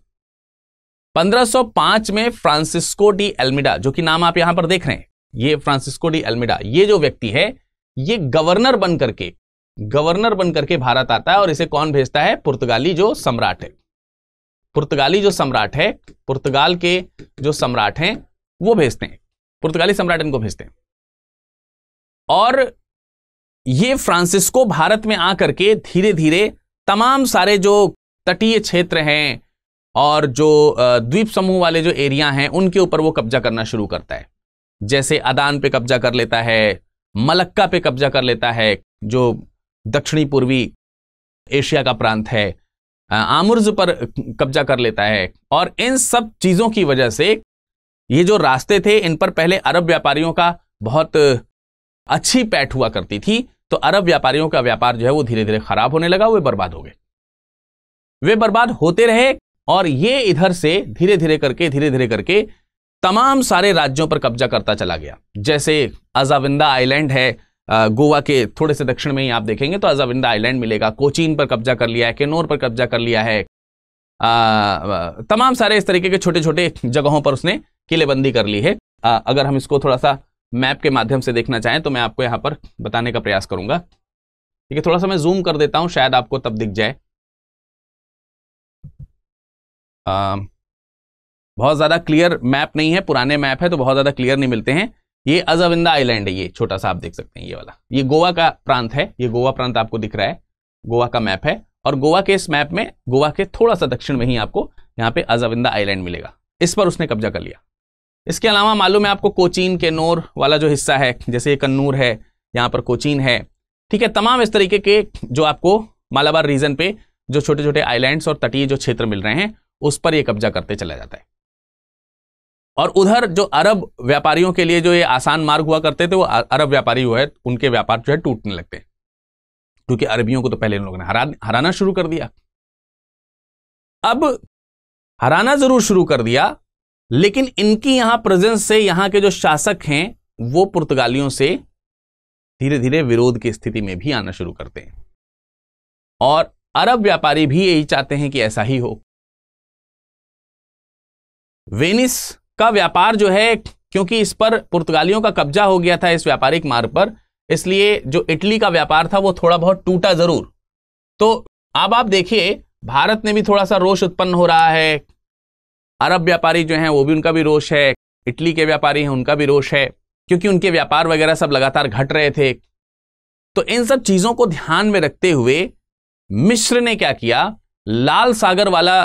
1505 में फ्रांसिस्को डी एल्मिडा जो कि नाम आप यहां पर देख रहे हैं ये फ्रांसिस्को डी एल्मिडा ये जो व्यक्ति है ये गवर्नर बन करके गवर्नर बनकर के भारत आता है और इसे कौन भेजता है पुर्तगाली जो सम्राट है पुर्तगाली जो सम्राट है पुर्तगाल के जो सम्राट हैं वो भेजते हैं पुर्तगाली सम्राट इनको भेजते हैं और ये फ्रांसिस्को भारत में आकर के धीरे धीरे तमाम सारे जो तटीय क्षेत्र हैं और जो द्वीप समूह वाले जो एरिया हैं उनके ऊपर वो कब्जा करना शुरू करता है जैसे अदान पे कब्जा कर लेता है मलक्का पे कब्जा कर लेता है जो दक्षिणी पूर्वी एशिया का प्रांत है आमुर्ज पर कब्जा कर लेता है और इन सब चीज़ों की वजह से ये जो रास्ते थे इन पर पहले अरब व्यापारियों का बहुत अच्छी पैठ हुआ करती थी तो अरब व्यापारियों का व्यापार जो है वो धीरे धीरे खराब होने लगा वे बर्बाद हो गए वे बर्बाद होते रहे और ये इधर से धीरे धीरे करके धीरे धीरे करके तमाम सारे राज्यों पर कब्जा करता चला गया जैसे अजाविंदा आइलैंड है गोवा के थोड़े से दक्षिण में ही आप देखेंगे तो अजाविंदा आइलैंड मिलेगा कोचीन पर कब्जा कर लिया है केनोर पर कब्जा कर लिया है तमाम सारे इस तरीके के छोटे छोटे जगहों पर उसने किलेबंदी कर ली है आ, अगर हम इसको थोड़ा सा मैप के माध्यम से देखना चाहें तो मैं आपको यहाँ पर बताने का प्रयास करूंगा ठीक है थोड़ा सा मैं जूम कर देता हूँ शायद आपको तब दिख जाए आ, बहुत ज़्यादा क्लियर मैप नहीं है पुराने मैप है तो बहुत ज़्यादा क्लियर नहीं मिलते हैं ये अजाविंदा आइलैंड है ये छोटा सा आप देख सकते हैं ये वाला ये गोवा का प्रांत है ये गोवा प्रांत आपको दिख रहा है गोवा का मैप है और गोवा के इस मैप में गोवा के थोड़ा सा दक्षिण में ही आपको यहाँ पे अजाविंदा आइलैंड मिलेगा इस पर उसने कब्जा कर लिया इसके अलावा मालूम है आपको कोचीन नोर वाला जो हिस्सा है जैसे ये कन्नूर है यहाँ पर कोचीन है ठीक है तमाम इस तरीके के जो आपको मालाबार रीजन पे जो छोटे छोटे आइलैंड्स और तटीय जो क्षेत्र मिल रहे हैं उस पर ये कब्जा करते चला जाता है और उधर जो अरब व्यापारियों के लिए जो ये आसान मार्ग हुआ करते थे वो अरब व्यापारी हुए है उनके व्यापार जो है टूटने लगते हैं क्योंकि अरबियों को तो पहले इन लोगों ने हराना शुरू कर दिया अब हराना जरूर शुरू कर दिया लेकिन इनकी यहां प्रेजेंस से यहां के जो शासक हैं वो पुर्तगालियों से धीरे धीरे विरोध की स्थिति में भी आना शुरू करते हैं और अरब व्यापारी भी यही चाहते हैं कि ऐसा ही हो वेनिस का व्यापार जो है क्योंकि इस पर पुर्तगालियों का कब्जा हो गया था इस व्यापारिक मार्ग पर इसलिए जो इटली का व्यापार था वो थोड़ा बहुत टूटा जरूर तो अब आप देखिए भारत में भी थोड़ा सा रोष उत्पन्न हो रहा है अरब व्यापारी जो हैं वो भी उनका भी रोष है इटली के व्यापारी हैं उनका भी रोष है क्योंकि उनके व्यापार वगैरह सब लगातार घट रहे थे तो इन सब चीजों को ध्यान में रखते हुए मिश्र ने क्या किया लाल सागर वाला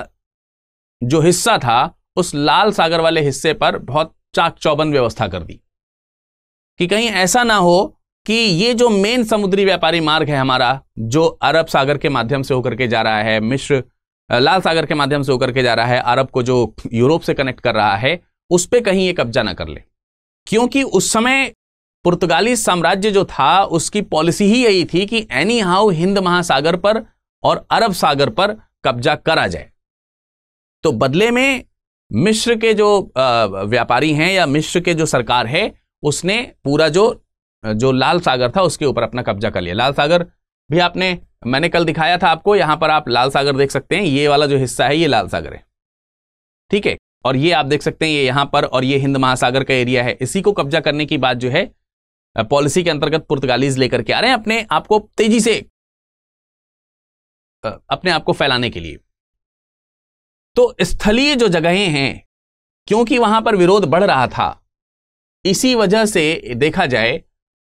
जो हिस्सा था उस लाल सागर वाले हिस्से पर बहुत चाक चौबंद व्यवस्था कर दी कि कहीं ऐसा ना हो कि ये जो मेन समुद्री व्यापारी मार्ग है हमारा जो अरब सागर के माध्यम से होकर के जा रहा है मिश्र लाल सागर के माध्यम से होकर के जा रहा है अरब को जो यूरोप से कनेक्ट कर रहा है उस पर कहीं ये कब्जा ना कर ले क्योंकि उस समय पुर्तगाली साम्राज्य जो था उसकी पॉलिसी ही यही थी कि एनी हाउ हिंद महासागर पर और अरब सागर पर कब्जा करा जाए तो बदले में मिश्र के जो व्यापारी हैं या मिश्र के जो सरकार है उसने पूरा जो जो लाल सागर था उसके ऊपर अपना कब्जा कर लिया लाल सागर भी आपने मैंने कल दिखाया था आपको यहां पर आप लाल सागर देख सकते हैं ये वाला जो हिस्सा है ये लाल सागर है ठीक है और ये आप देख सकते हैं ये यहां पर और ये हिंद महासागर का एरिया है इसी को कब्जा करने की बात जो है पॉलिसी के अंतर्गत पुर्तगालीज लेकर के आ रहे हैं अपने आपको तेजी से अपने आप को फैलाने के लिए तो स्थलीय जो जगहें हैं क्योंकि वहां पर विरोध बढ़ रहा था इसी वजह से देखा जाए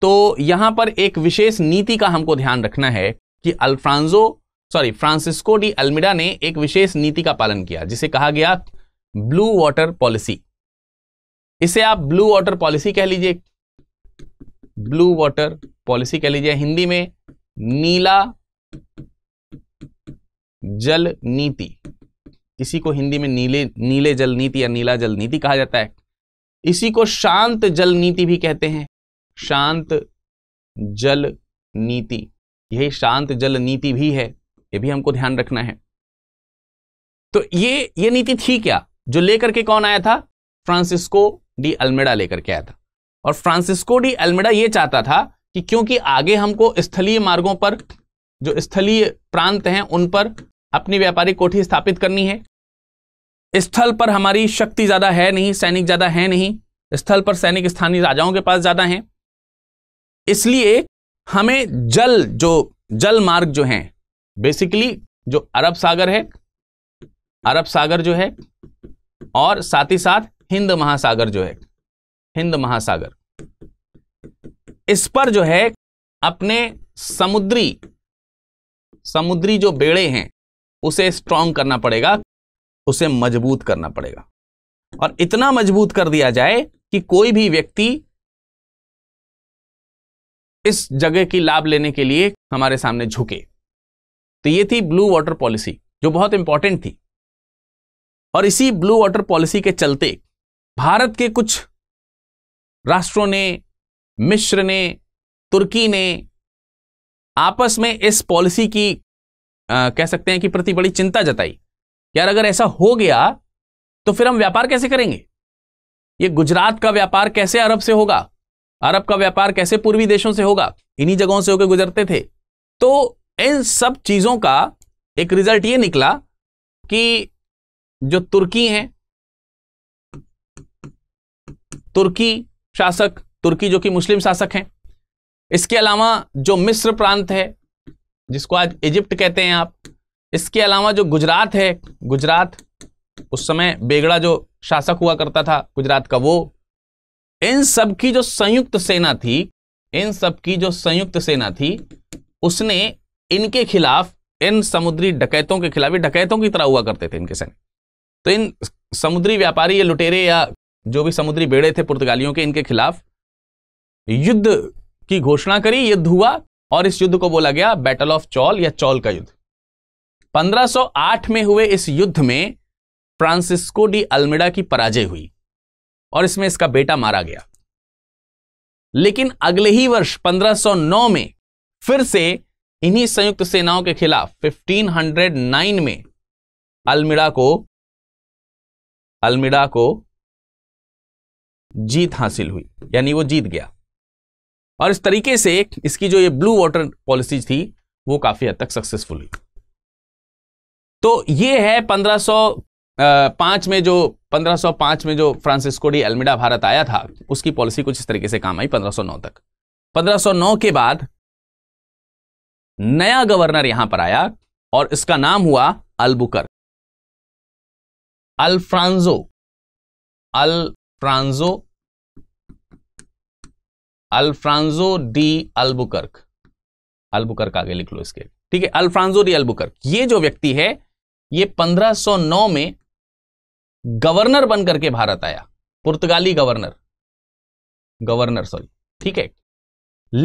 तो यहां पर एक विशेष नीति का हमको ध्यान रखना है कि Alfonso sorry Francisco de Almeida ने एक विशेष नीति का पालन किया जिसे कहा गया ब्लू वाटर पॉलिसी इसे आप ब्लू वाटर पॉलिसी कह लीजिए ब्लू वाटर पॉलिसी कह लीजिए हिंदी में नीला जल नीति इसी को हिंदी में नीले नीले जल नीति या नीला जल नीति कहा जाता है इसी को शांत जल नीति भी कहते हैं शांत जल नीति यही शांत जल नीति भी है ये भी हमको ध्यान रखना है तो ये ये नीति थी क्या जो लेकर के कौन आया था फ्रांसिस्को डी अल्मेडा लेकर के आया था और फ्रांसिस्को डी अल्मेडा ये चाहता था कि क्योंकि आगे हमको स्थलीय मार्गों पर जो स्थलीय प्रांत हैं उन पर अपनी व्यापारिक कोठी स्थापित करनी है स्थल पर हमारी शक्ति ज़्यादा है नहीं सैनिक ज़्यादा है नहीं स्थल पर सैनिक स्थानीय राजाओं के पास ज़्यादा हैं इसलिए हमें जल जो जल मार्ग जो हैं बेसिकली जो अरब सागर है अरब सागर जो है और साथ ही साथ हिंद महासागर जो है हिंद महासागर इस पर जो है अपने समुद्री समुद्री जो बेड़े हैं उसे स्ट्रांग करना पड़ेगा उसे मजबूत करना पड़ेगा और इतना मजबूत कर दिया जाए कि कोई भी व्यक्ति इस जगह की लाभ लेने के लिए हमारे सामने झुके तो ये थी ब्लू वाटर पॉलिसी जो बहुत इंपॉर्टेंट थी और इसी ब्लू वाटर पॉलिसी के चलते भारत के कुछ राष्ट्रों ने मिश्र ने तुर्की ने आपस में इस पॉलिसी की आ, कह सकते हैं कि प्रति बड़ी चिंता जताई यार अगर ऐसा हो गया तो फिर हम व्यापार कैसे करेंगे ये गुजरात का व्यापार कैसे अरब से होगा अरब का व्यापार कैसे पूर्वी देशों से होगा इन्हीं जगहों से होकर गुजरते थे तो इन सब चीज़ों का एक रिजल्ट ये निकला कि जो तुर्की हैं तुर्की शासक तुर्की जो कि मुस्लिम शासक हैं इसके अलावा जो मिस्र प्रांत है जिसको आज इजिप्ट कहते हैं आप इसके अलावा जो गुजरात है गुजरात उस समय बेगड़ा जो शासक हुआ करता था गुजरात का वो इन सब की जो संयुक्त सेना थी इन सब की जो संयुक्त सेना थी उसने इनके खिलाफ इन समुद्री डकैतों के खिलाफ डकैतों की तरह हुआ करते थे इनके सैनिक तो इन समुद्री व्यापारी या लुटेरे या जो भी समुद्री बेड़े थे पुर्तगालियों के इनके खिलाफ युद्ध की घोषणा करी युद्ध हुआ और इस युद्ध को बोला गया बैटल ऑफ चौल या चौल का युद्ध 1508 में हुए इस युद्ध में फ्रांसिस्को डी अल्मेडा की पराजय हुई और इसमें इसका बेटा मारा गया लेकिन अगले ही वर्ष 1509 में फिर से इन्हीं संयुक्त सेनाओं के खिलाफ 1509 में अल्मेडा को अल्मेडा को जीत हासिल हुई यानी वो जीत गया और इस तरीके से इसकी जो ये ब्लू वाटर पॉलिसी थी वो काफी हद तक सक्सेसफुल हुई तो ये है 1505 में जो 1505 में जो फ्रांसिस्को डी अल्मिडा भारत आया था उसकी पॉलिसी कुछ इस तरीके से काम आई 1509 तक 1509 के बाद नया गवर्नर यहां पर आया और इसका नाम हुआ Albuquerque Alfonso Alfonso Alfonso de Albuquerque Albuquerque आगे लिख लो इसके ठीक है अल्फ्रांजो डी अल्बुकर्क ये जो व्यक्ति है ये 1509 में गवर्नर बन करके भारत आया पुर्तगाली गवर्नर गवर्नर सॉरी ठीक है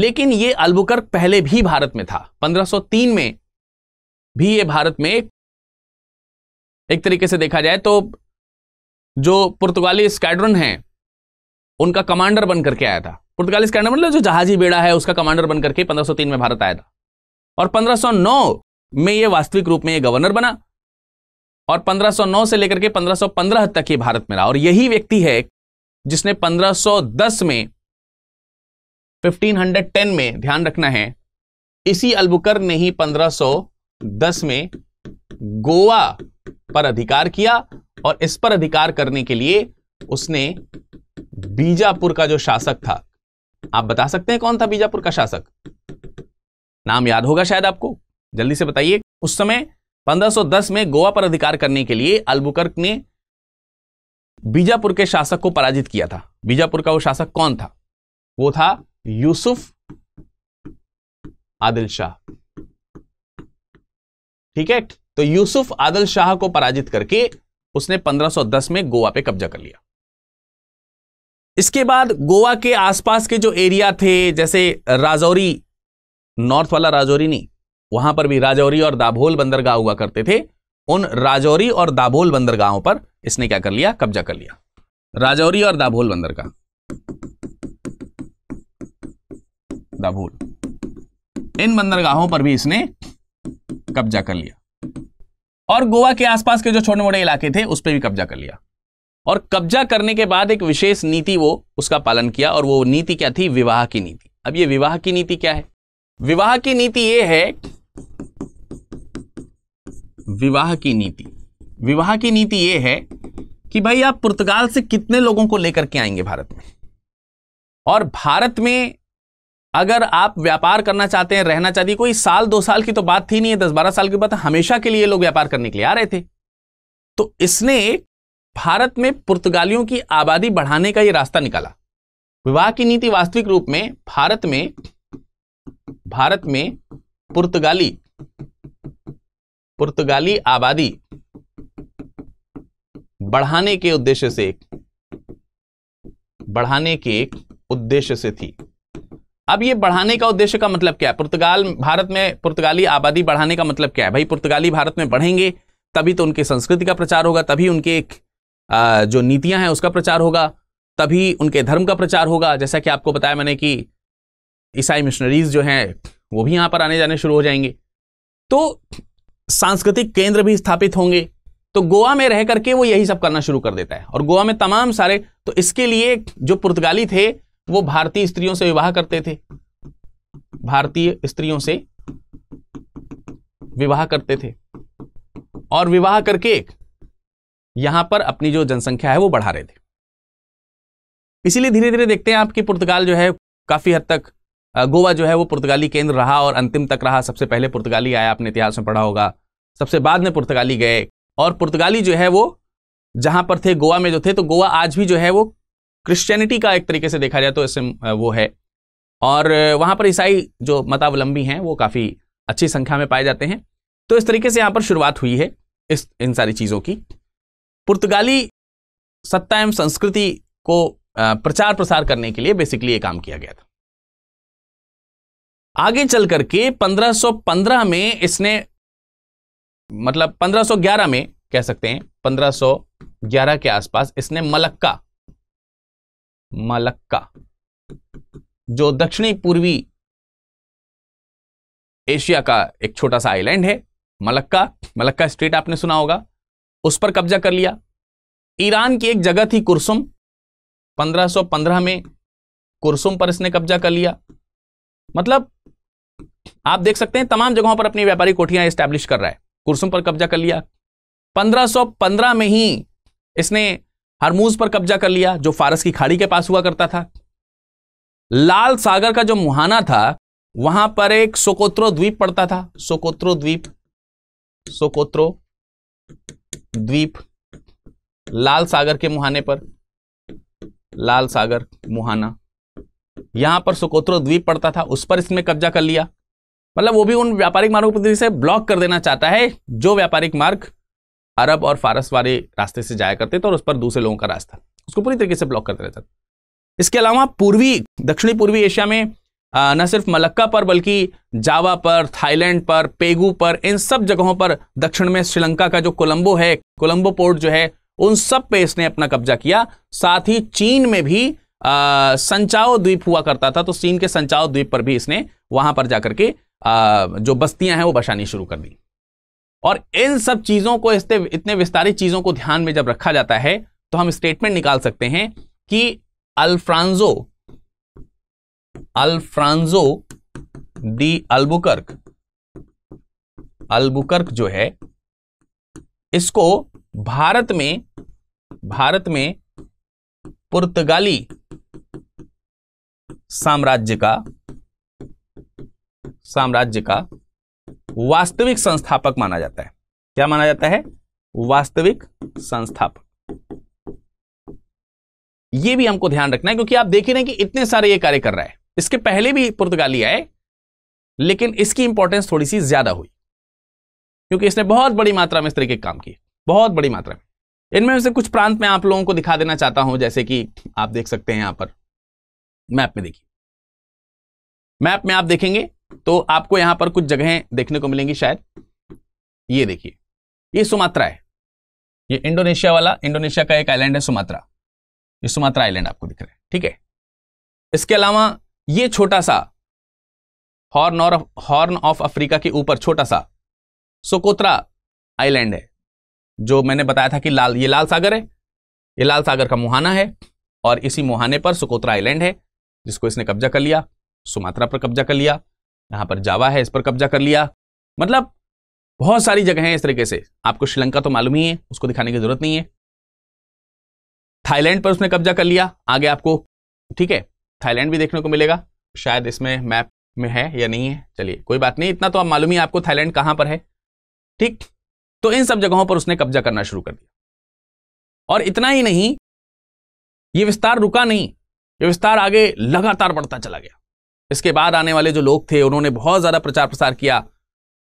लेकिन ये अल्बुकर्क पहले भी भारत में था 1503 में भी ये भारत में एक तरीके से देखा जाए तो जो पुर्तगाली स्क्वाड्रन है उनका कमांडर बन करके आया था पुर्तगाली स्कैंडर मतलब जो जहाजी बेड़ा है उसका कमांडर बनकर के 1503 में भारत आया था और 1509 में ये वास्तविक रूप में ये गवर्नर बना और 1509 से लेकर के 1515 तक ये भारत में रहा और यही व्यक्ति है जिसने 1510 में 1510 में ध्यान रखना है इसी अलबुकर ने ही 1510 में गोवा पर अधिकार किया और इस पर अधिकार करने के लिए उसने बीजापुर का जो शासक था आप बता सकते हैं कौन था बीजापुर का शासक नाम याद होगा शायद आपको जल्दी से बताइए उस समय 1510 में गोवा पर अधिकार करने के लिए अल्बुकर्क ने बीजापुर के शासक को पराजित किया था बीजापुर का वो शासक कौन था वो था यूसुफ आदिल शाह ठीक है तो यूसुफ आदिल शाह को पराजित करके उसने 1510 में गोवा पे कब्जा कर लिया इसके बाद गोवा के आसपास के जो एरिया थे जैसे राजौरी नॉर्थ वाला राजौरी नहीं वहां पर भी राजौरी और दाभोल बंदरगाह हुआ करते थे उन राजौरी और दाभोल बंदरगाहों पर इसने क्या कर लिया कब्जा कर लिया राजौरी और दाभोल बंदरगाह दाभोल इन बंदरगाहों पर भी इसने कब्जा कर लिया और गोवा के आसपास के जो छोटे मोटे इलाके थे उस पर भी कब्जा कर लिया और कब्जा करने के बाद एक विशेष नीति वो उसका पालन किया और वो नीति क्या थी विवाह की नीति अब ये विवाह की नीति क्या है विवाह की नीति ये है विवाह की नीति विवाह की नीति ये है कि भाई आप पुर्तगाल से कितने लोगों को लेकर के आएंगे भारत में और भारत में अगर आप व्यापार करना चाहते हैं रहना चाहती कोई साल दो साल की तो बात थी नहीं है दस बारह साल की बात हमेशा के लिए लोग व्यापार करने के लिए आ रहे थे तो इसने भारत में पुर्तगालियों की आबादी बढ़ाने का यह रास्ता निकाला विवाह की नीति वास्तविक रूप में भारत में भारत में पुर्तगाली पुर्तगाली आबादी बढ़ाने के उद्देश्य से बढ़ाने के उद्देश्य से थी अब ये बढ़ाने का उद्देश्य का मतलब क्या है पुर्तगाल भारत में पुर्तगाली आबादी बढ़ाने का मतलब क्या है भाई पुर्तगाली भारत में बढ़ेंगे तभी तो उनकी संस्कृति का प्रचार होगा तभी उनके एक जो नीतियां हैं उसका प्रचार होगा तभी उनके धर्म का प्रचार होगा जैसा कि आपको बताया मैंने कि ईसाई मिशनरीज जो हैं वो भी यहाँ पर आने जाने शुरू हो जाएंगे तो सांस्कृतिक केंद्र भी स्थापित होंगे तो गोवा में रह करके वो यही सब करना शुरू कर देता है और गोवा में तमाम सारे तो इसके लिए जो पुर्तगाली थे वो भारतीय स्त्रियों से विवाह करते थे भारतीय स्त्रियों से विवाह करते थे और विवाह करके यहां पर अपनी जो जनसंख्या है वो बढ़ा रहे थे इसीलिए धीरे धीरे देखते हैं आपकी पुर्तगाल जो है काफ़ी हद तक गोवा जो है वो पुर्तगाली केंद्र रहा और अंतिम तक रहा सबसे पहले पुर्तगाली आया आपने इतिहास में पढ़ा होगा सबसे बाद में पुर्तगाली गए और पुर्तगाली जो है वो जहाँ पर थे गोवा में जो थे तो गोवा आज भी जो है वो क्रिश्चियनिटी का एक तरीके से देखा जाए तो इससे वो है और वहाँ पर ईसाई जो मतावलंबी हैं वो काफ़ी अच्छी संख्या में पाए जाते हैं तो इस तरीके से यहाँ पर शुरुआत हुई है इस इन सारी चीज़ों की पुर्तगाली सत्ता एवं संस्कृति को प्रचार प्रसार करने के लिए बेसिकली ये काम किया गया था आगे चल करके 1515 में इसने मतलब 1511 में कह सकते हैं 1511 के आसपास इसने मलक्का मलक्का जो दक्षिणी पूर्वी एशिया का एक छोटा सा आइलैंड है मलक्का मलक्का स्ट्रीट आपने सुना होगा उस पर कब्जा कर लिया ईरान की एक जगह थी कुरसुम 1515 में कुरसुम पर इसने कब्जा कर लिया मतलब आप देख सकते हैं तमाम जगहों पर अपनी व्यापारी कोठियां एस्टैब्लिश कर रहा है कुरसुम पर कब्जा कर लिया 1515 में ही इसने हरमूज पर कब्जा कर लिया जो फारस की खाड़ी के पास हुआ करता था लाल सागर का जो मुहाना था वहां पर एक सोकोत्रो द्वीप पड़ता था सोकोत्रो द्वीप सोकोत्रो द्वीप लाल सागर के मुहाने पर लाल सागर मुहाना यहां पर सुकोत्रो द्वीप पड़ता था उस पर इसने कब्जा कर लिया मतलब वो भी उन व्यापारिक मार्गों पर से ब्लॉक कर देना चाहता है जो व्यापारिक मार्ग अरब और फारस वाले रास्ते से जाया करते थे और उस पर दूसरे लोगों का रास्ता उसको पूरी तरीके से ब्लॉक कर देना चाहता इसके अलावा पूर्वी दक्षिणी पूर्वी एशिया में न सिर्फ मलक्का पर बल्कि जावा पर थाईलैंड पर पेगू पर इन सब जगहों पर दक्षिण में श्रीलंका का जो कोलंबो है कोलंबो पोर्ट जो है उन सब पे इसने अपना कब्जा किया साथ ही चीन में भी संचाओ द्वीप हुआ करता था तो चीन के संचाओ द्वीप पर भी इसने वहां पर जाकर के आ, जो बस्तियां हैं वो बसानी शुरू कर दी और इन सब चीजों को इसते इतने विस्तारित चीजों को ध्यान में जब रखा जाता है तो हम स्टेटमेंट निकाल सकते हैं कि Alfonso Alfonso de Albuquerque Albuquerque जो है इसको भारत में भारत में पुर्तगाली साम्राज्य का साम्राज्य का वास्तविक संस्थापक माना जाता है क्या माना जाता है वास्तविक संस्थापक यह भी हमको ध्यान रखना है क्योंकि आप देख ही रहे हैं कि इतने सारे ये कार्य कर रहा है इसके पहले भी पुर्तगाली आए लेकिन इसकी इंपॉर्टेंस थोड़ी सी ज्यादा हुई क्योंकि इसने बहुत बड़ी मात्रा में इस तरीके के काम किए बहुत बड़ी मात्रा में इनमें से कुछ प्रांत में आप लोगों को दिखा देना चाहता हूं जैसे कि आप देख सकते हैं यहां पर मैप में देखिए मैप में आप देखेंगे तो आपको यहां पर कुछ जगहें देखने को मिलेंगी शायद ये देखिए ये सुमात्रा है ये इंडोनेशिया वाला इंडोनेशिया का एक आइलैंड है सुमात्रा ये सुमात्रा आइलैंड आपको दिख रहा है ठीक है इसके अलावा ये छोटा सा हॉर्न और हॉर्न ऑफ अफ्रीका के ऊपर छोटा सा सोकोत्रा आइलैंड है जो मैंने बताया था कि लाल ये लाल सागर है ये लाल सागर का मुहाना है और इसी मुहाने पर सुकोत्रा आइलैंड है जिसको इसने कब्जा कर लिया सुमात्रा पर कब्जा कर लिया यहाँ पर जावा है इस पर कब्जा कर लिया मतलब बहुत सारी जगह हैं इस तरीके से आपको श्रीलंका तो मालूम ही है उसको दिखाने की जरूरत नहीं है थाईलैंड पर उसने कब्जा कर लिया आगे आपको ठीक है थाईलैंड भी देखने को मिलेगा शायद इसमें मैप में है या नहीं है चलिए कोई बात नहीं इतना तो आप मालूम ही आपको थाईलैंड कहां पर है ठीक तो इन सब जगहों पर उसने कब्जा करना शुरू कर दिया और इतना ही नहीं ये विस्तार रुका नहीं ये विस्तार आगे लगातार बढ़ता चला गया इसके बाद आने वाले जो लोग थे उन्होंने बहुत ज़्यादा प्रचार प्रसार किया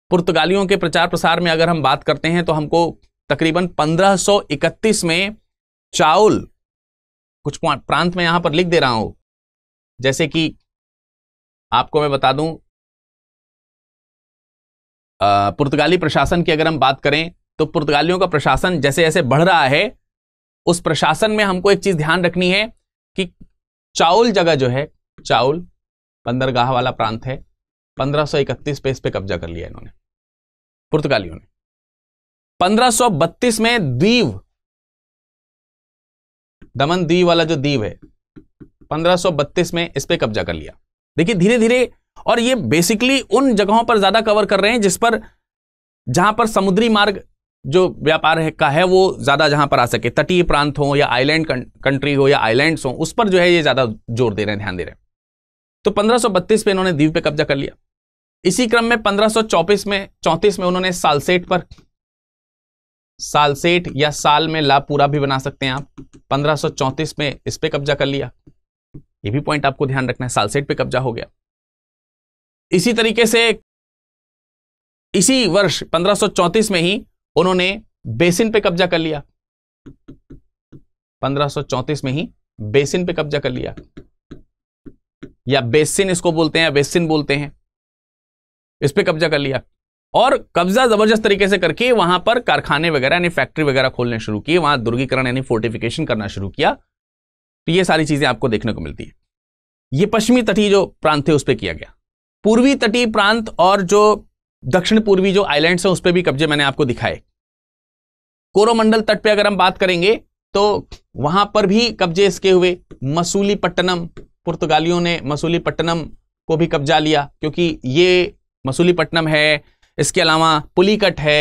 पुर्तगालियों के प्रचार प्रसार में अगर हम बात करते हैं तो हमको तकरीबन 1531 में चाउल कुछ प्रांत में यहां पर लिख दे रहा हूं जैसे कि आपको मैं बता दूं पुर्तगाली प्रशासन की अगर हम बात करें तो पुर्तगालियों का प्रशासन जैसे जैसे बढ़ रहा है उस प्रशासन में हमको एक चीज ध्यान रखनी है कि चाउल जगह जो है चाउल बंदरगाह वाला प्रांत है 1531 पे इस पे कब्जा कर लिया इन्होंने पुर्तगालियों ने 1532 में द्वीप दमन द्वीप वाला जो द्वीप है 1532 में इस पर कब्जा कर लिया देखिए धीरे धीरे और ये बेसिकली उन जगहों पर ज्यादा कवर कर रहे हैं जिस पर जहां पर समुद्री मार्ग जो व्यापार है का है वो ज़्यादा जहां पर आ सके तटीय प्रांत हो या आइलैंड कंट्री हो या आइलैंड्स हो उस पर जो है ये ज़्यादा जोर दे रहे हैं ध्यान दे रहे हैं तो 1532 पे इन्होंने द्वीप पे कब्जा कर लिया इसी क्रम में 1534 में चौंतीस में उन्होंने सालसेट पर सालसेट या साल में लापूरा भी बना सकते हैं आप पंद्रह में इस पर कब्जा कर लिया ये भी पॉइंट आपको ध्यान रखना है सालसेट पे कब्जा हो गया इसी तरीके से इसी वर्ष 1534 में ही उन्होंने बेसिन पे कब्जा कर लिया 1534 में ही बेसिन पे कब्जा कर लिया या बेसिन इसको बोलते हैं बेसिन बोलते हैं इस पे कब्जा कर लिया और कब्जा जबरदस्त तरीके से करके वहां पर कारखाने वगैरह यानी फैक्ट्री वगैरह खोलने शुरू किए वहां दुर्गीकरण यानी फोर्टिफिकेशन करना शुरू किया तो ये सारी चीजें आपको देखने को मिलती है ये पश्चिमी तटीय जो प्रांत थे उस पर किया गया पूर्वी तटीय प्रांत और जो दक्षिण पूर्वी जो आइलैंड है उस पर भी कब्जे मैंने आपको दिखाए कोरोमंडल तट पे अगर हम बात करेंगे तो वहां पर भी कब्जे इसके हुए मसूली पट्टनम पुर्तगालियों ने मसूली पट्टनम को भी कब्जा लिया क्योंकि ये मसूली पट्टनम है इसके अलावा पुलिकट है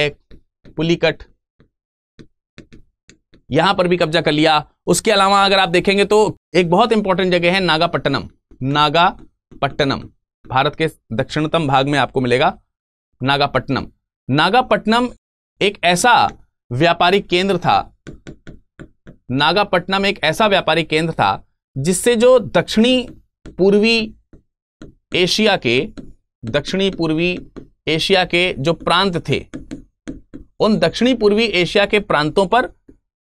पुलिकट यहां पर भी कब्जा कर लिया उसके अलावा अगर आप देखेंगे तो एक बहुत इंपॉर्टेंट जगह है नागापट्टनम नागापट्टनम भारत के दक्षिणतम भाग में आपको मिलेगा नागापट्टनम नागापट्टनम एक ऐसा व्यापारिक केंद्र था नागापट्टनम एक ऐसा व्यापारिक केंद्र था जिससे जो दक्षिणी पूर्वी एशिया के दक्षिणी पूर्वी एशिया के जो प्रांत थे उन दक्षिणी पूर्वी एशिया के प्रांतों पर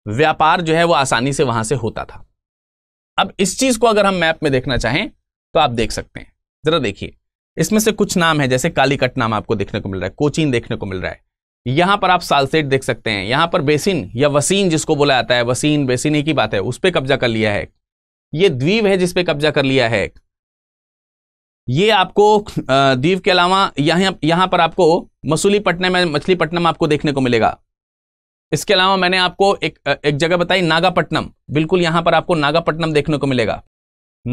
व्यापार जो है वो आसानी से वहां से होता था अब इस चीज को अगर हम मैप में देखना चाहें तो आप देख सकते हैं जरा देखिए इसमें से कुछ नाम है जैसे कालीकट नाम आपको देखने को मिल रहा है कोचीन देखने को मिल रहा है यहां पर आप सालसेट देख सकते हैं यहां पर बेसिन या वसीन जिसको बोला जाता है वसीन बेसिन एक ही बात है उस पर कब्जा कर लिया है ये द्वीप है जिसपे कब्जा कर लिया है ये आपको द्वीप के अलावा यहां यहां पर आपको मसूलीपट्टनम में मछलीपट्टनम आपको देखने को मिलेगा इसके अलावा मैंने आपको एक एक जगह बताई नागापट्टनम बिल्कुल यहां पर आपको नागापट्टनम देखने को मिलेगा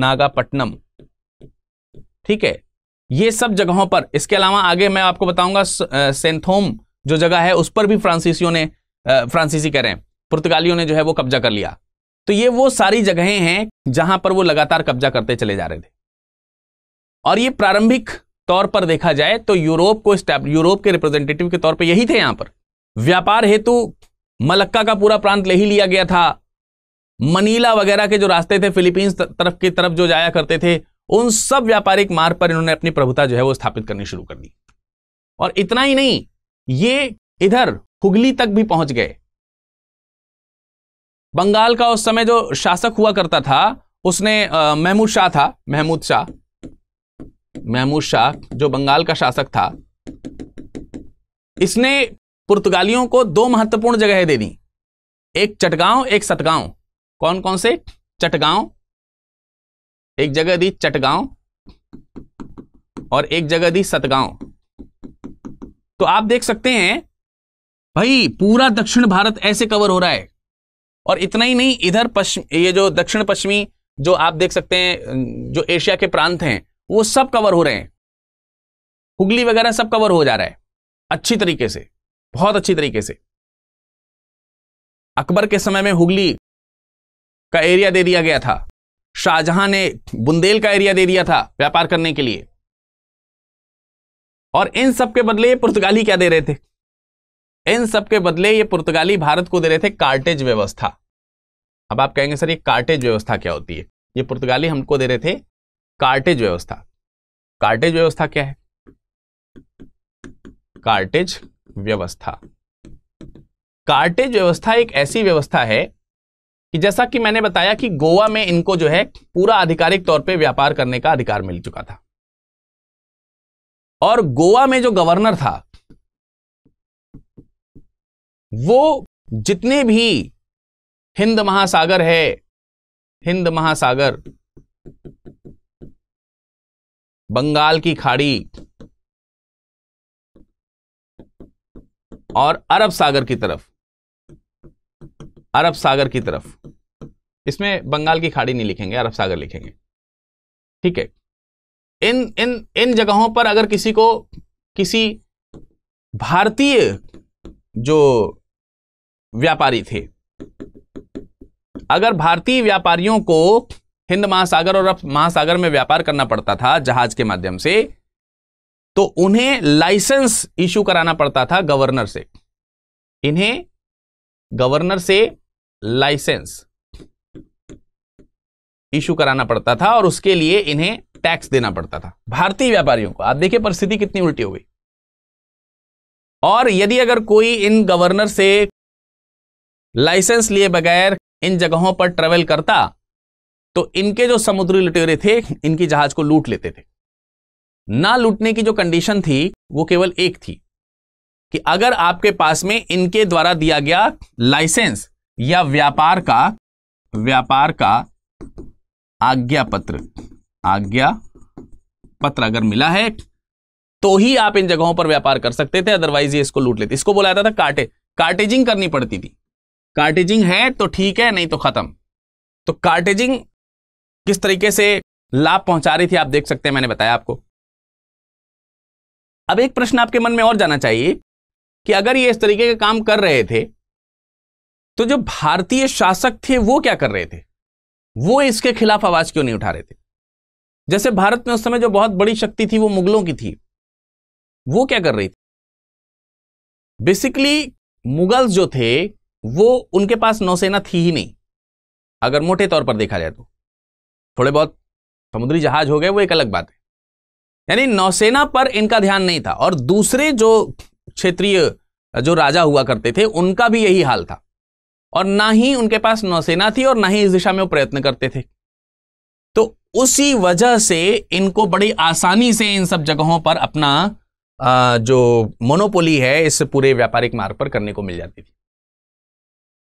नागापट्टनम ठीक है ये सब जगहों पर इसके अलावा आगे मैं आपको बताऊंगा सेंथोम जो जगह है उस पर भी फ्रांसीसियों ने फ्रांसीसी कह रहे हैं पुर्तगालियों ने जो है वो कब्जा कर लिया तो ये वो सारी जगहें हैं जहां पर वो लगातार कब्जा करते चले जा रहे थे और ये प्रारंभिक तौर पर देखा जाए तो यूरोप को यूरोप के रिप्रेजेंटेटिव के तौर पर यही थे यहां पर व्यापार हेतु मलक्का का पूरा प्रांत ले ही लिया गया था मनीला वगैरह के जो रास्ते थे फिलीपींस तरफ की तरफ जो जाया करते थे उन सब व्यापारिक मार्ग पर इन्होंने अपनी प्रभुता जो है वो स्थापित करनी शुरू कर दी और इतना ही नहीं ये इधर हुगली तक भी पहुंच गए बंगाल का उस समय जो शासक हुआ करता था उसने महमूद शाह था महमूद शाह महमूद शाह जो बंगाल का शासक था इसने पुर्तगालियों को दो महत्वपूर्ण जगह दे दी एक चटगांव एक सतगांव कौन कौन से चटगांव एक जगह दी चटगांव और एक जगह दी सतगांव तो आप देख सकते हैं भाई पूरा दक्षिण भारत ऐसे कवर हो रहा है और इतना ही नहीं इधर पश्चिम ये जो दक्षिण पश्चिमी जो आप देख सकते हैं जो एशिया के प्रांत हैं वो सब कवर हो रहे हैं हुगली वगैरह सब कवर हो जा रहा है अच्छी तरीके से बहुत अच्छी तरीके से अकबर के समय में हुगली का एरिया दे दिया गया था शाहजहां ने बुंदेल का एरिया दे दिया था व्यापार करने के लिए और इन सब के बदले ये पुर्तगाली क्या दे रहे थे इन सब के बदले ये पुर्तगाली भारत को दे रहे थे कार्टेज व्यवस्था अब आप कहेंगे सर ये कार्टेज व्यवस्था क्या होती है ये पुर्तगाली हमको दे रहे थे कार्टेज व्यवस्था कार्टेज व्यवस्था क्या है कार्टेज व्यवस्था कार्टेज व्यवस्था एक ऐसी व्यवस्था है कि जैसा कि मैंने बताया कि गोवा में इनको जो है पूरा आधिकारिक तौर पे व्यापार करने का अधिकार मिल चुका था और गोवा में जो गवर्नर था वो जितने भी हिंद महासागर है हिंद महासागर बंगाल की खाड़ी और अरब सागर की तरफ अरब सागर की तरफ इसमें बंगाल की खाड़ी नहीं लिखेंगे अरब सागर लिखेंगे ठीक है इन इन इन जगहों पर अगर किसी को किसी भारतीय जो व्यापारी थे अगर भारतीय व्यापारियों को हिंद महासागर और अरब महासागर में व्यापार करना पड़ता था जहाज के माध्यम से तो उन्हें लाइसेंस इशू कराना पड़ता था गवर्नर से इन्हें गवर्नर से लाइसेंस इशू कराना पड़ता था और उसके लिए इन्हें टैक्स देना पड़ता था भारतीय व्यापारियों को आप देखिए परिस्थिति कितनी उल्टी हो गई और यदि अगर कोई इन गवर्नर से लाइसेंस लिए बगैर इन जगहों पर ट्रेवल करता तो इनके जो समुद्री लुटेरे थे इनकी जहाज को लूट लेते थे ना लूटने की जो कंडीशन थी वो केवल एक थी कि अगर आपके पास में इनके द्वारा दिया गया लाइसेंस या व्यापार का व्यापार का आज्ञा पत्र आज्ञा पत्र अगर मिला है तो ही आप इन जगहों पर व्यापार कर सकते थे अदरवाइज ये इसको लूट लेते इसको बोला जाता था कार्टे कार्टेजिंग करनी पड़ती थी कार्टेजिंग है तो ठीक है नहीं तो खत्म तो कार्टेजिंग किस तरीके से लाभ पहुंचा रही थी आप देख सकते हैं मैंने बताया आपको अब एक प्रश्न आपके मन में और जाना चाहिए कि अगर ये इस तरीके के काम कर रहे थे तो जो भारतीय शासक थे वो क्या कर रहे थे वो इसके खिलाफ आवाज क्यों नहीं उठा रहे थे जैसे भारत में उस समय जो बहुत बड़ी शक्ति थी वो मुगलों की थी वो क्या कर रही थी बेसिकली मुगल्स जो थे वो उनके पास नौसेना थी ही नहीं अगर मोटे तौर पर देखा जाए तो थोड़े बहुत समुद्री जहाज हो गए वो एक अलग बात है यानी नौसेना पर इनका ध्यान नहीं था और दूसरे जो क्षेत्रीय जो राजा हुआ करते थे उनका भी यही हाल था और ना ही उनके पास नौसेना थी और ना ही इस दिशा में वो प्रयत्न करते थे तो उसी वजह से इनको बड़ी आसानी से इन सब जगहों पर अपना जो मोनोपोली है इस पूरे व्यापारिक मार्ग पर करने को मिल जाती थी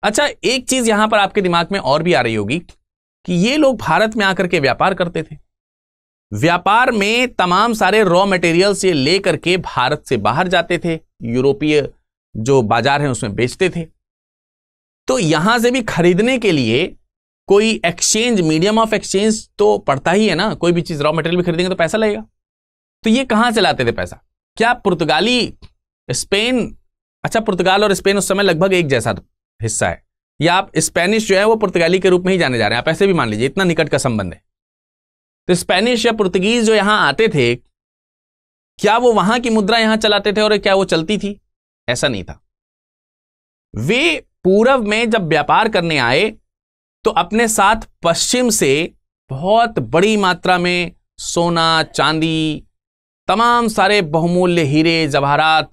अच्छा एक चीज यहां पर आपके दिमाग में और भी आ रही होगी कि ये लोग भारत में आकर के व्यापार करते थे व्यापार में तमाम सारे रॉ मटेरियल से लेकर के भारत से बाहर जाते थे यूरोपीय जो बाजार है उसमें बेचते थे तो यहां से भी खरीदने के लिए कोई एक्सचेंज मीडियम ऑफ एक्सचेंज तो पड़ता ही है ना कोई भी चीज रॉ मटेरियल भी खरीदेंगे तो पैसा लगेगा तो ये कहां से लाते थे पैसा क्या पुर्तगाली स्पेन अच्छा पुर्तगाल और स्पेन उस समय लगभग एक जैसा हिस्सा है या आप स्पेनिश जो है वो पुर्तगाली के रूप में ही जाने जा रहे हैं आप ऐसे भी मान लीजिए इतना निकट का संबंध है तो स्पेनिश या पुर्तगीज जो यहां आते थे क्या वो वहां की मुद्रा यहां चलाते थे और क्या वो चलती थी ऐसा नहीं था वे पूरब में जब व्यापार करने आए तो अपने साथ पश्चिम से बहुत बड़ी मात्रा में सोना चांदी तमाम सारे बहुमूल्य हीरे जवाहरात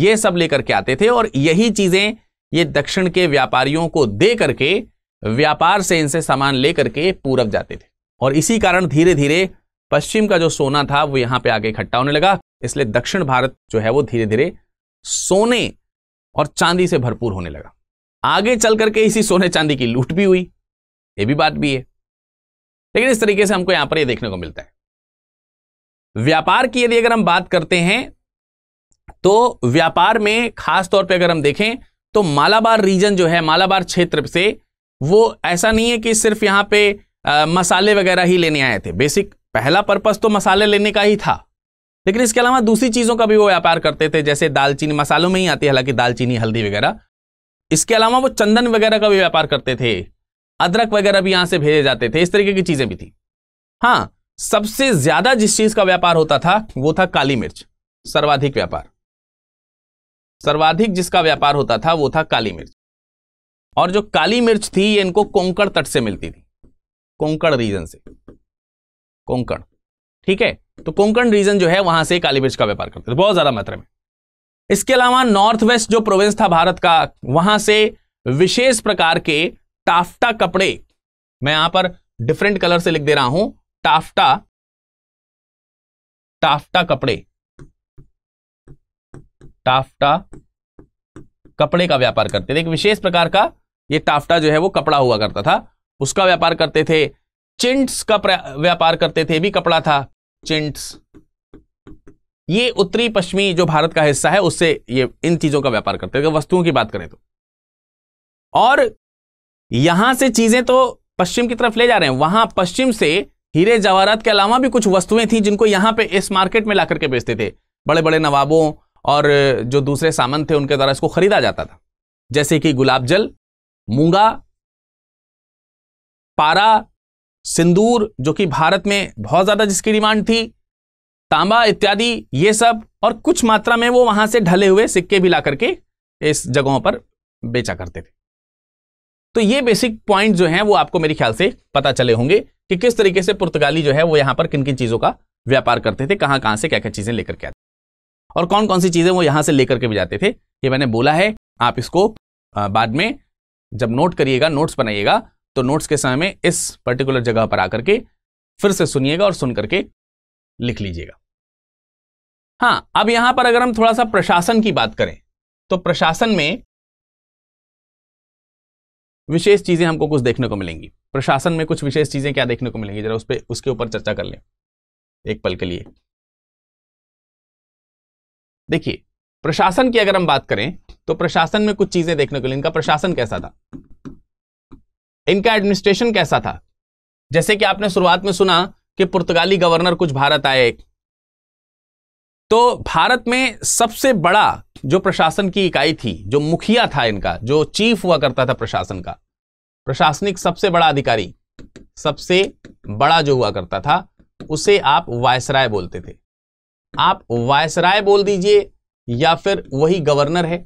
ये सब लेकर के आते थे और यही चीजें ये दक्षिण के व्यापारियों को दे करके व्यापार से इनसे सामान लेकर के पूरब जाते थे और इसी कारण धीरे धीरे पश्चिम का जो सोना था वो यहां पे आगे इकट्ठा होने लगा इसलिए दक्षिण भारत जो है वो धीरे धीरे सोने और चांदी से भरपूर होने लगा आगे चल करके इसी सोने चांदी की लूट भी हुई ये भी बात भी है लेकिन इस तरीके से हमको यहां पर यह देखने को मिलता है व्यापार की यदि अगर हम बात करते हैं तो व्यापार में खास तौर पे अगर हम देखें तो मालाबार रीजन जो है मालाबार क्षेत्र से वो ऐसा नहीं है कि सिर्फ यहां पे आ, मसाले वगैरह ही लेने आए थे बेसिक पहला पर्पज तो मसाले लेने का ही था लेकिन इसके अलावा दूसरी चीज़ों का भी वो व्यापार करते थे जैसे दालचीनी मसालों में ही आती है हालांकि दालचीनी हल्दी वगैरह इसके अलावा वो चंदन वगैरह का भी व्यापार करते थे अदरक वगैरह भी यहां से भेजे जाते थे इस तरीके की चीज़ें भी थी हाँ सबसे ज़्यादा जिस चीज़ का व्यापार होता था वो था काली मिर्च सर्वाधिक व्यापार सर्वाधिक जिसका व्यापार होता था वो था काली मिर्च और जो काली मिर्च थी ये इनको कोंकड़ तट से मिलती थी कोंकण रीजन से कोंकण ठीक है तो कोंकण रीजन जो है वहां से काली मिर्च का व्यापार करते थे बहुत ज्यादा मात्रा में इसके अलावा नॉर्थ वेस्ट जो प्रोविंस था भारत का वहां से विशेष प्रकार के टाफ्टा कपड़े मैं यहां पर डिफरेंट कलर से लिख दे रहा हूं टाफ्टा टाफ्टा कपड़े टाफ्टा कपड़े का व्यापार करते थे एक विशेष प्रकार का ये टाफ्टा जो है वो कपड़ा हुआ करता था उसका व्यापार करते थे चिंट्स का व्यापार करते थे भी कपड़ा था चिंट्स ये उत्तरी पश्चिमी जो भारत का हिस्सा है उससे ये इन चीजों का व्यापार करते थे वस्तुओं की बात करें तो और यहां से चीजें तो पश्चिम की तरफ ले जा रहे हैं वहां पश्चिम से हीरे जवाहरात के अलावा भी कुछ वस्तुएं थी जिनको यहां पे इस मार्केट में ला करके बेचते थे बड़े बड़े नवाबों और जो दूसरे सामान थे उनके द्वारा इसको खरीदा जाता था जैसे कि गुलाब जल मूंगा पारा सिंदूर जो कि भारत में बहुत ज़्यादा जिसकी डिमांड थी तांबा इत्यादि ये सब और कुछ मात्रा में वो वहां से ढले हुए सिक्के भी ला करके इस जगहों पर बेचा करते थे तो ये बेसिक पॉइंट जो हैं वो आपको मेरे ख्याल से पता चले होंगे कि किस तरीके से पुर्तगाली जो है वो यहाँ पर किन किन चीज़ों का व्यापार करते थे कहाँ कहाँ से क्या क्या चीज़ें लेकर के आते और कौन कौन सी चीज़ें वो यहाँ से लेकर के भी जाते थे ये मैंने बोला है आप इसको बाद में जब नोट करिएगा नोट्स बनाइएगा तो नोट्स के समय में इस पर्टिकुलर जगह पर आकर के फिर से सुनिएगा और सुन करके लिख लीजिएगा हाँ अब यहां पर अगर हम थोड़ा सा प्रशासन की बात करें तो प्रशासन में विशेष चीजें हमको कुछ देखने को मिलेंगी प्रशासन में कुछ विशेष चीजें क्या देखने को मिलेंगी जरा उस पर उसके ऊपर चर्चा कर लें एक पल के लिए देखिए प्रशासन की अगर हम बात करें तो प्रशासन में कुछ चीजें देखने को मिलेंगी इनका प्रशासन कैसा था इनका एडमिनिस्ट्रेशन कैसा था जैसे कि आपने शुरुआत में सुना कि पुर्तगाली गवर्नर कुछ भारत आए तो भारत में सबसे बड़ा जो प्रशासन की इकाई थी जो मुखिया था इनका जो चीफ हुआ करता था प्रशासन का प्रशासनिक सबसे बड़ा अधिकारी सबसे बड़ा जो हुआ करता था उसे आप वायसराय बोलते थे आप वायसराय बोल दीजिए या फिर वही गवर्नर है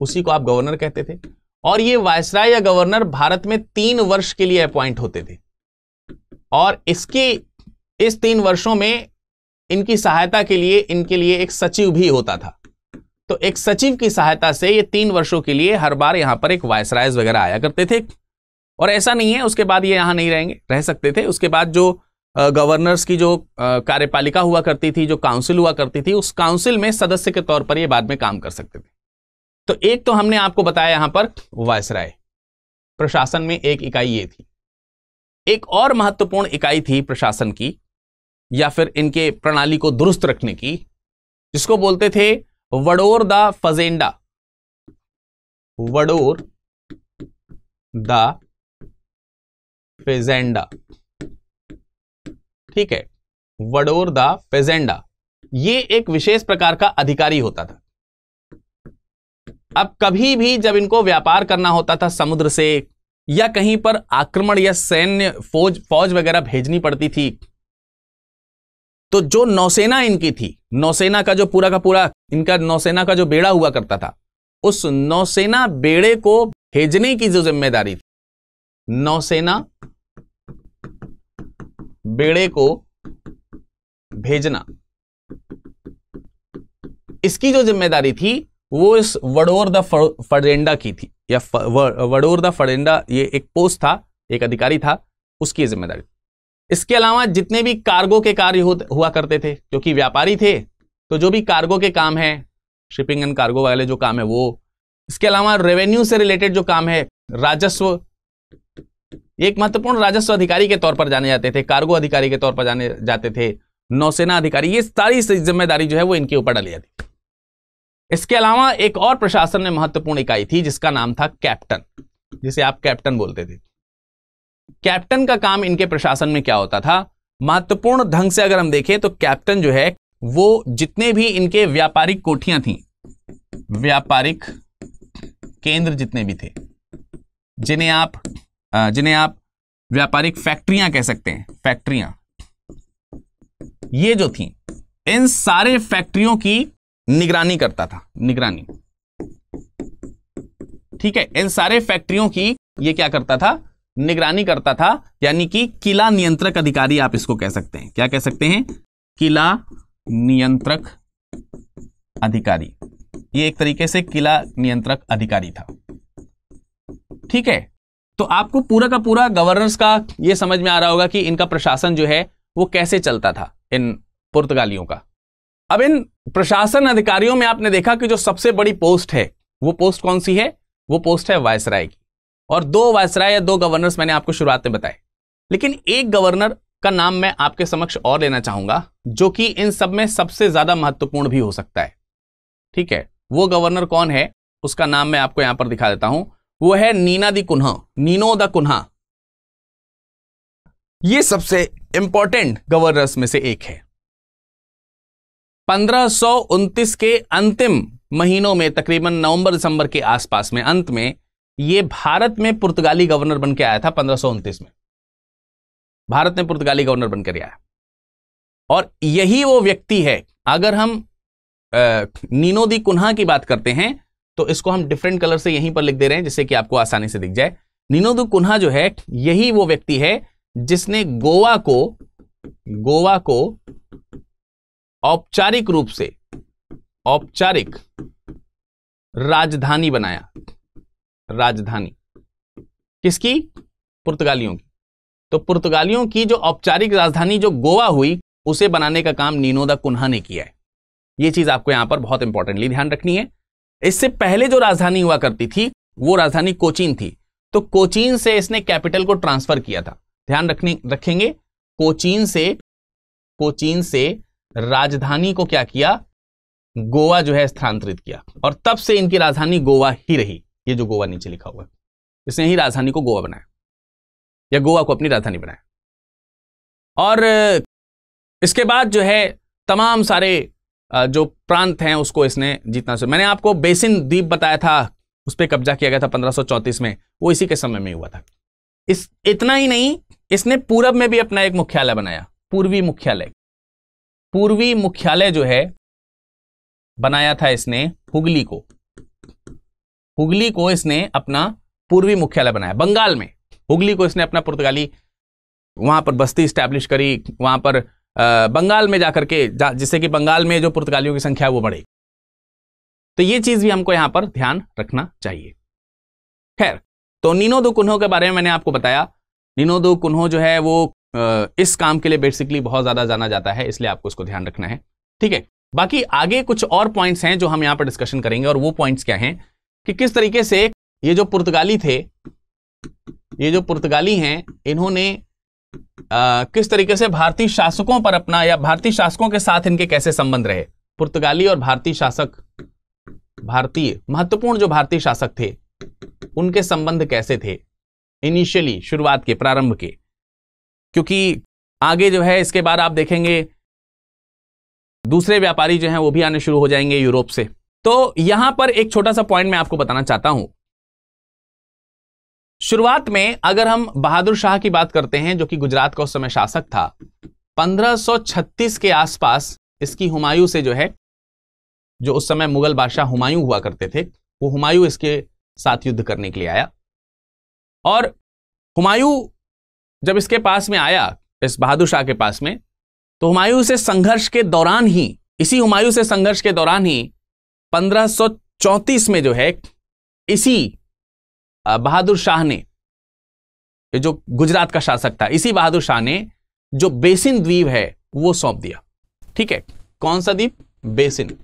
उसी को आप गवर्नर कहते थे और ये वायसराय या गवर्नर भारत में तीन वर्ष के लिए अपॉइंट होते थे और इसकी इस तीन वर्षों में इनकी सहायता के लिए इनके लिए एक सचिव भी होता था तो एक सचिव की सहायता से ये तीन वर्षों के लिए हर बार यहां पर एक वायसराय वगैरह आया करते थे और ऐसा नहीं है उसके बाद ये यहाँ नहीं रहेंगे रह सकते थे उसके बाद जो गवर्नर्स की जो कार्यपालिका हुआ करती थी जो काउंसिल हुआ करती थी उस काउंसिल में सदस्य के तौर पर ये बाद में काम कर सकते थे तो एक तो हमने आपको बताया यहां पर वायसराय प्रशासन में एक इकाई ये थी एक और महत्वपूर्ण इकाई थी प्रशासन की या फिर इनके प्रणाली को दुरुस्त रखने की जिसको बोलते थे Vedor da Fazenda Vedor da Fazenda ठीक है वडोर द फेजेंडा ये एक विशेष प्रकार का अधिकारी होता था अब कभी भी जब इनको व्यापार करना होता था समुद्र से या कहीं पर आक्रमण या सैन्य फौज फौज वगैरह भेजनी पड़ती थी तो जो नौसेना इनकी थी नौसेना का जो पूरा का पूरा इनका नौसेना का जो बेड़ा हुआ करता था उस नौसेना बेड़े को भेजने की जो जिम्मेदारी थी नौसेना बेड़े को भेजना इसकी जो जिम्मेदारी थी वो इस वडोर द फडेंडा की थी या वडोर द फडेंडा ये एक पोस्ट था एक अधिकारी था उसकी जिम्मेदारी इसके अलावा जितने भी कार्गो के कार्य हुआ करते थे क्योंकि व्यापारी थे तो जो भी कार्गो के काम है शिपिंग एंड कार्गो वाले जो काम है वो इसके अलावा रेवेन्यू से रिलेटेड जो काम है राजस्व एक महत्वपूर्ण राजस्व अधिकारी के तौर पर जाने जाते थे कार्गो अधिकारी के तौर पर जाने जाते थे नौसेना अधिकारी ये सारी जिम्मेदारी जो है वो इनके ऊपर डाली जाती इसके अलावा एक और प्रशासन में महत्वपूर्ण इकाई थी जिसका नाम था कैप्टन जिसे आप कैप्टन बोलते थे कैप्टन का काम इनके प्रशासन में क्या होता था महत्वपूर्ण ढंग से अगर हम देखें तो कैप्टन जो है वो जितने भी इनके व्यापारिक कोठियां थी व्यापारिक केंद्र जितने भी थे जिन्हें आप जिन्हें आप व्यापारिक फैक्ट्रियां कह सकते हैं फैक्ट्रियां ये जो थी इन सारे फैक्ट्रियों की निगरानी करता था निगरानी ठीक है इन सारे फैक्ट्रियों की ये क्या करता था निगरानी करता था यानी कि किला नियंत्रक अधिकारी आप इसको कह सकते हैं क्या कह सकते हैं किला नियंत्रक अधिकारी ये एक तरीके से किला नियंत्रक अधिकारी था ठीक है तो आपको पूरा का पूरा गवर्नर्स का ये समझ में आ रहा होगा कि इनका प्रशासन जो है वो कैसे चलता था इन पुर्तगालियों का अब इन प्रशासन अधिकारियों में आपने देखा कि जो सबसे बड़ी पोस्ट है वो पोस्ट कौन सी है वो पोस्ट है वायसराय की और दो वायसराय या दो गवर्नर्स मैंने आपको शुरुआत में बताए लेकिन एक गवर्नर का नाम मैं आपके समक्ष और लेना चाहूंगा जो कि इन सब में सबसे ज्यादा महत्वपूर्ण भी हो सकता है ठीक है वो गवर्नर कौन है उसका नाम मैं आपको यहां पर दिखा देता हूं वो है Nuno da Cunha Nuno da Cunha ये सबसे इंपॉर्टेंट गवर्नर्स में से एक है पंद्रह के अंतिम महीनों में तकरीबन नवंबर दिसंबर के आसपास में अंत में ये भारत में पुर्तगाली गवर्नर बन के आया था पंद्रह में भारत में पुर्तगाली गवर्नर बनकर आया और यही वो व्यक्ति है अगर हम नीनोदी कुन्हा की बात करते हैं तो इसको हम डिफरेंट कलर से यहीं पर लिख दे रहे हैं जिससे कि आपको आसानी से दिख जाए नीनोदी कुन्हा जो है यही वो व्यक्ति है जिसने गोवा को गोवा को औपचारिक रूप से औपचारिक राजधानी बनाया राजधानी किसकी पुर्तगालियों की तो पुर्तगालियों की जो औपचारिक राजधानी जो गोवा हुई उसे बनाने का काम नीनोदा कुन्हा ने किया है यह चीज आपको यहां पर बहुत इंपॉर्टेंटली ध्यान रखनी है इससे पहले जो राजधानी हुआ करती थी वो राजधानी कोचीन थी तो कोचीन से इसने कैपिटल को ट्रांसफर किया था ध्यान रखने रखेंगे कोचीन से कोचीन से राजधानी को क्या किया गोवा जो है स्थानांतरित किया और तब से इनकी राजधानी गोवा ही रही ये जो गोवा नीचे लिखा हुआ है इसने ही राजधानी को गोवा बनाया या गोवा को अपनी राजधानी बनाया और इसके बाद जो है तमाम सारे जो प्रांत हैं उसको इसने जीतना से मैंने आपको बेसिन द्वीप बताया था उस पर कब्जा किया गया था पंद्रह में वो इसी के समय में हुआ था इस इतना ही नहीं इसने पूरब में भी अपना एक मुख्यालय बनाया पूर्वी मुख्यालय पूर्वी मुख्यालय जो है बनाया था इसने हुगली को हुगली को इसने अपना पूर्वी मुख्यालय बनाया बंगाल में हुगली को इसने अपना पुर्तगाली वहां पर बस्ती स्टैब्लिश करी वहां पर बंगाल में जाकर के जा, जिससे कि बंगाल में जो पुर्तगालियों की संख्या है वो बढ़े तो ये चीज भी हमको यहां पर ध्यान रखना चाहिए खैर तो नीनो दो कुन्हों के बारे में मैंने आपको बताया नीनो दो कुन्हों जो है वो इस काम के लिए बेसिकली बहुत ज़्यादा जाना जाता है इसलिए आपको उसको ध्यान रखना है ठीक है बाकी आगे कुछ और पॉइंट्स हैं जो हम यहाँ पर डिस्कशन करेंगे और वो पॉइंट्स क्या हैं कि किस तरीके से ये जो पुर्तगाली थे ये जो पुर्तगाली हैं इन्होंने आ, किस तरीके से भारतीय शासकों पर अपना या भारतीय शासकों के साथ इनके कैसे संबंध रहे पुर्तगाली और भारतीय शासक भारतीय महत्वपूर्ण जो भारतीय शासक थे उनके संबंध कैसे थे इनिशियली शुरुआत के प्रारंभ के क्योंकि आगे जो है इसके बाद आप देखेंगे दूसरे व्यापारी जो हैं वो भी आने शुरू हो जाएंगे यूरोप से तो यहां पर एक छोटा सा पॉइंट मैं आपको बताना चाहता हूं शुरुआत में अगर हम बहादुर शाह की बात करते हैं जो कि गुजरात का उस समय शासक था 1536 के आसपास इसकी हुमायूं से जो है जो उस समय मुगल बादशाह हुमायूं हुआ करते थे वो हुमायूं इसके साथ युद्ध करने के लिए आया और हुमायूं जब इसके पास में आया इस बहादुर शाह के पास में तो हुमायूं से संघर्ष के दौरान ही इसी हुमायूं से संघर्ष के दौरान ही 1534 में जो है इसी बहादुर शाह ने जो गुजरात का शासक था इसी बहादुर शाह ने जो बेसिन द्वीप है वो सौंप दिया ठीक है कौन सा द्वीप बेसिन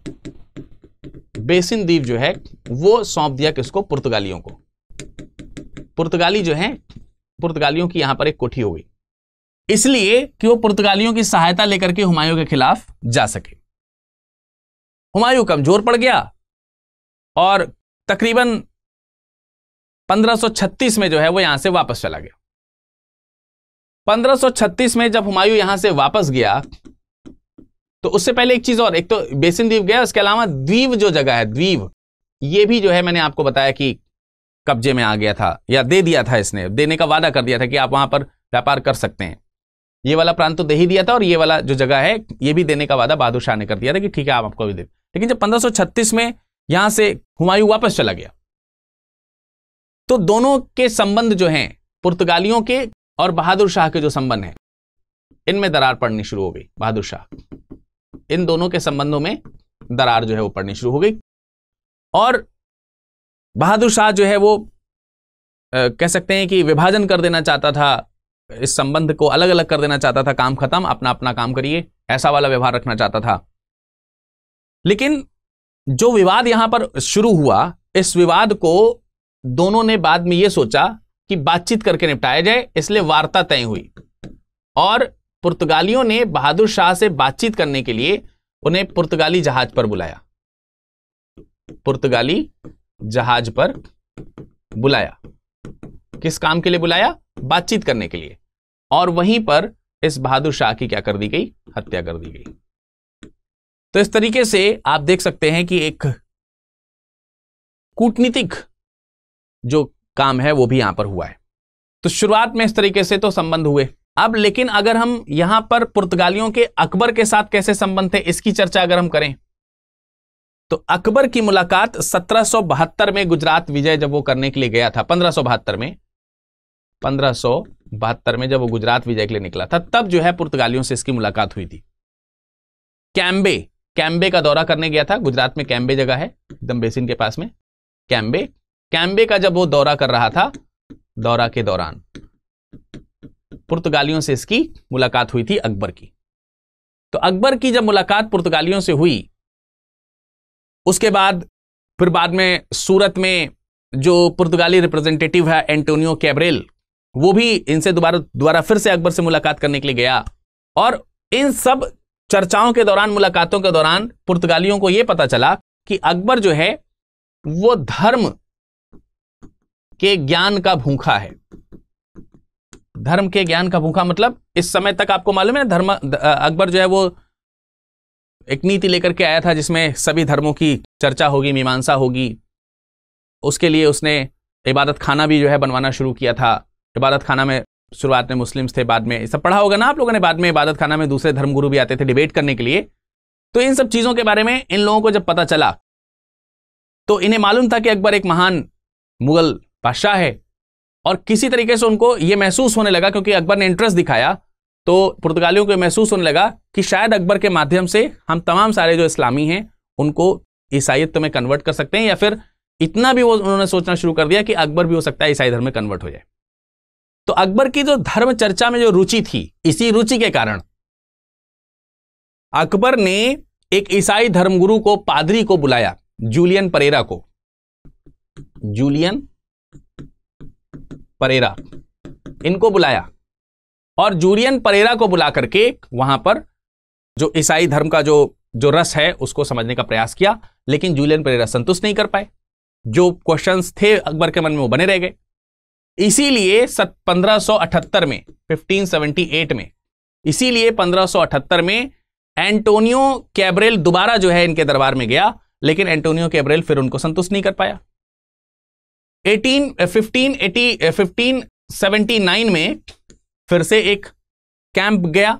बेसिन द्वीप जो है वो सौंप दिया किसको पुर्तगालियों को पुर्तगाली जो है पुर्तगालियों की यहां पर एक कोठी हो गई इसलिए कि वो पुर्तगालियों की सहायता लेकर के हुमायूं के खिलाफ जा सके हुमायूं कमजोर पड़ गया और तकरीबन 1536 में जो है वो यहां से वापस चला गया 1536 में जब हुमायूं यहां से वापस गया तो उससे पहले एक चीज और एक तो बेसिन द्वीप गया उसके अलावा द्वीप जो जगह है द्वीप ये भी जो है मैंने आपको बताया कि कब्जे में आ गया था या दे दिया था इसने देने का वादा कर दिया था कि आप वहां पर व्यापार कर सकते हैं ये वाला प्रांत तो दे ही दिया था और ये वाला जो जगह है ये भी देने का वादा बहादुर शाह ने कर दिया था कि ठीक है आप आपको भी दे लेकिन जब 1536 में यहां से हुमायूं वापस चला गया तो दोनों के संबंध जो हैं पुर्तगालियों के और बहादुर शाह के जो संबंध हैं इनमें दरार पड़नी शुरू हो गई बहादुर शाह इन दोनों के संबंधों में दरार जो है वो पड़नी शुरू हो गई और बहादुर शाह जो है वो आ, कह सकते हैं कि विभाजन कर देना चाहता था इस संबंध को अलग अलग कर देना चाहता था काम खत्म अपना अपना काम करिए ऐसा वाला व्यवहार रखना चाहता था लेकिन जो विवाद यहां पर शुरू हुआ इस विवाद को दोनों ने बाद में यह सोचा कि बातचीत करके निपटाया जाए इसलिए वार्ता तय हुई और पुर्तगालियों ने बहादुर शाह से बातचीत करने के लिए उन्हें पुर्तगाली जहाज पर बुलाया पुर्तगाली जहाज पर बुलाया किस काम के लिए बुलाया बातचीत करने के लिए और वहीं पर इस बहादुर शाह की क्या कर दी गई हत्या कर दी गई तो इस तरीके से आप देख सकते हैं कि एक कूटनीतिक जो काम है वो भी यहां पर हुआ है तो शुरुआत में इस तरीके से तो संबंध हुए अब लेकिन अगर हम यहां पर पुर्तगालियों के अकबर के साथ कैसे संबंध थे इसकी चर्चा अगर हम करें तो अकबर की मुलाकात सत्रह में गुजरात विजय जब वो करने के लिए गया था पंद्रह में पंद्रह में जब वो गुजरात विजय के लिए निकला था तब जो है पुर्तगालियों से इसकी मुलाकात हुई थी कैम्बे कैम्बे का दौरा करने गया था गुजरात में कैम्बे जगह है एकदम बेसिन के पास में कैम्बे कैम्बे का जब वो दौरा कर रहा था दौरा के दौरान पुर्तगालियों से इसकी मुलाकात हुई थी अकबर की तो अकबर की जब मुलाकात पुर्तगालियों से हुई उसके बाद फिर बाद में सूरत में जो पुर्तगाली रिप्रेजेंटेटिव है एंटोनियो कैब्रेल वो भी इनसे दोबारा दोबारा फिर से अकबर से मुलाकात करने के लिए गया और इन सब चर्चाओं के दौरान मुलाकातों के दौरान पुर्तगालियों को यह पता चला कि अकबर जो है वो धर्म के ज्ञान का भूखा है धर्म के ज्ञान का भूखा मतलब इस समय तक आपको मालूम है धर्म अकबर जो है वो एक नीति लेकर के आया था जिसमें सभी धर्मों की चर्चा होगी मीमांसा होगी उसके लिए उसने इबादत खाना भी जो है बनवाना शुरू किया था इबादत खाना में शुरुआत में मुस्लिम्स थे बाद में सब पढ़ा होगा ना आप लोगों ने बाद में इबादत खाना में दूसरे धर्मगुरु भी आते थे डिबेट करने के लिए तो इन सब चीज़ों के बारे में इन लोगों को जब पता चला तो इन्हें मालूम था कि अकबर एक महान मुगल बादशाह है और किसी तरीके से उनको ये महसूस होने लगा क्योंकि अकबर ने इंटरेस्ट दिखाया तो पुर्तगालियों को महसूस होने लगा कि शायद अकबर के माध्यम से हम तमाम सारे जो इस्लामी हैं उनको ईसाइत में कन्वर्ट कर सकते हैं या फिर इतना भी वो उन्होंने सोचना शुरू कर दिया कि अकबर भी हो सकता है ईसाई धर्म में कन्वर्ट हो जाए तो अकबर की जो धर्म चर्चा में जो रुचि थी इसी रुचि के कारण अकबर ने एक ईसाई धर्मगुरु को पादरी को बुलाया जूलियन परेरा को जूलियन परेरा इनको बुलाया और जूरियन परेरा को बुला करके वहां पर जो ईसाई धर्म का जो जो रस है उसको समझने का प्रयास किया लेकिन जूलियन परेरा संतुष्ट नहीं कर पाए जो क्वेश्चन थे अकबर के मन में वो बने रह गए इसीलिए पंद्रह में 1578 में इसीलिए 1578 में एंटोनियो कैब्रेल दोबारा जो है इनके दरबार में गया लेकिन एंटोनियो कैब्रेल फिर उनको संतुष्ट नहीं कर पाया 18 1580 1579 में फिर से एक कैंप गया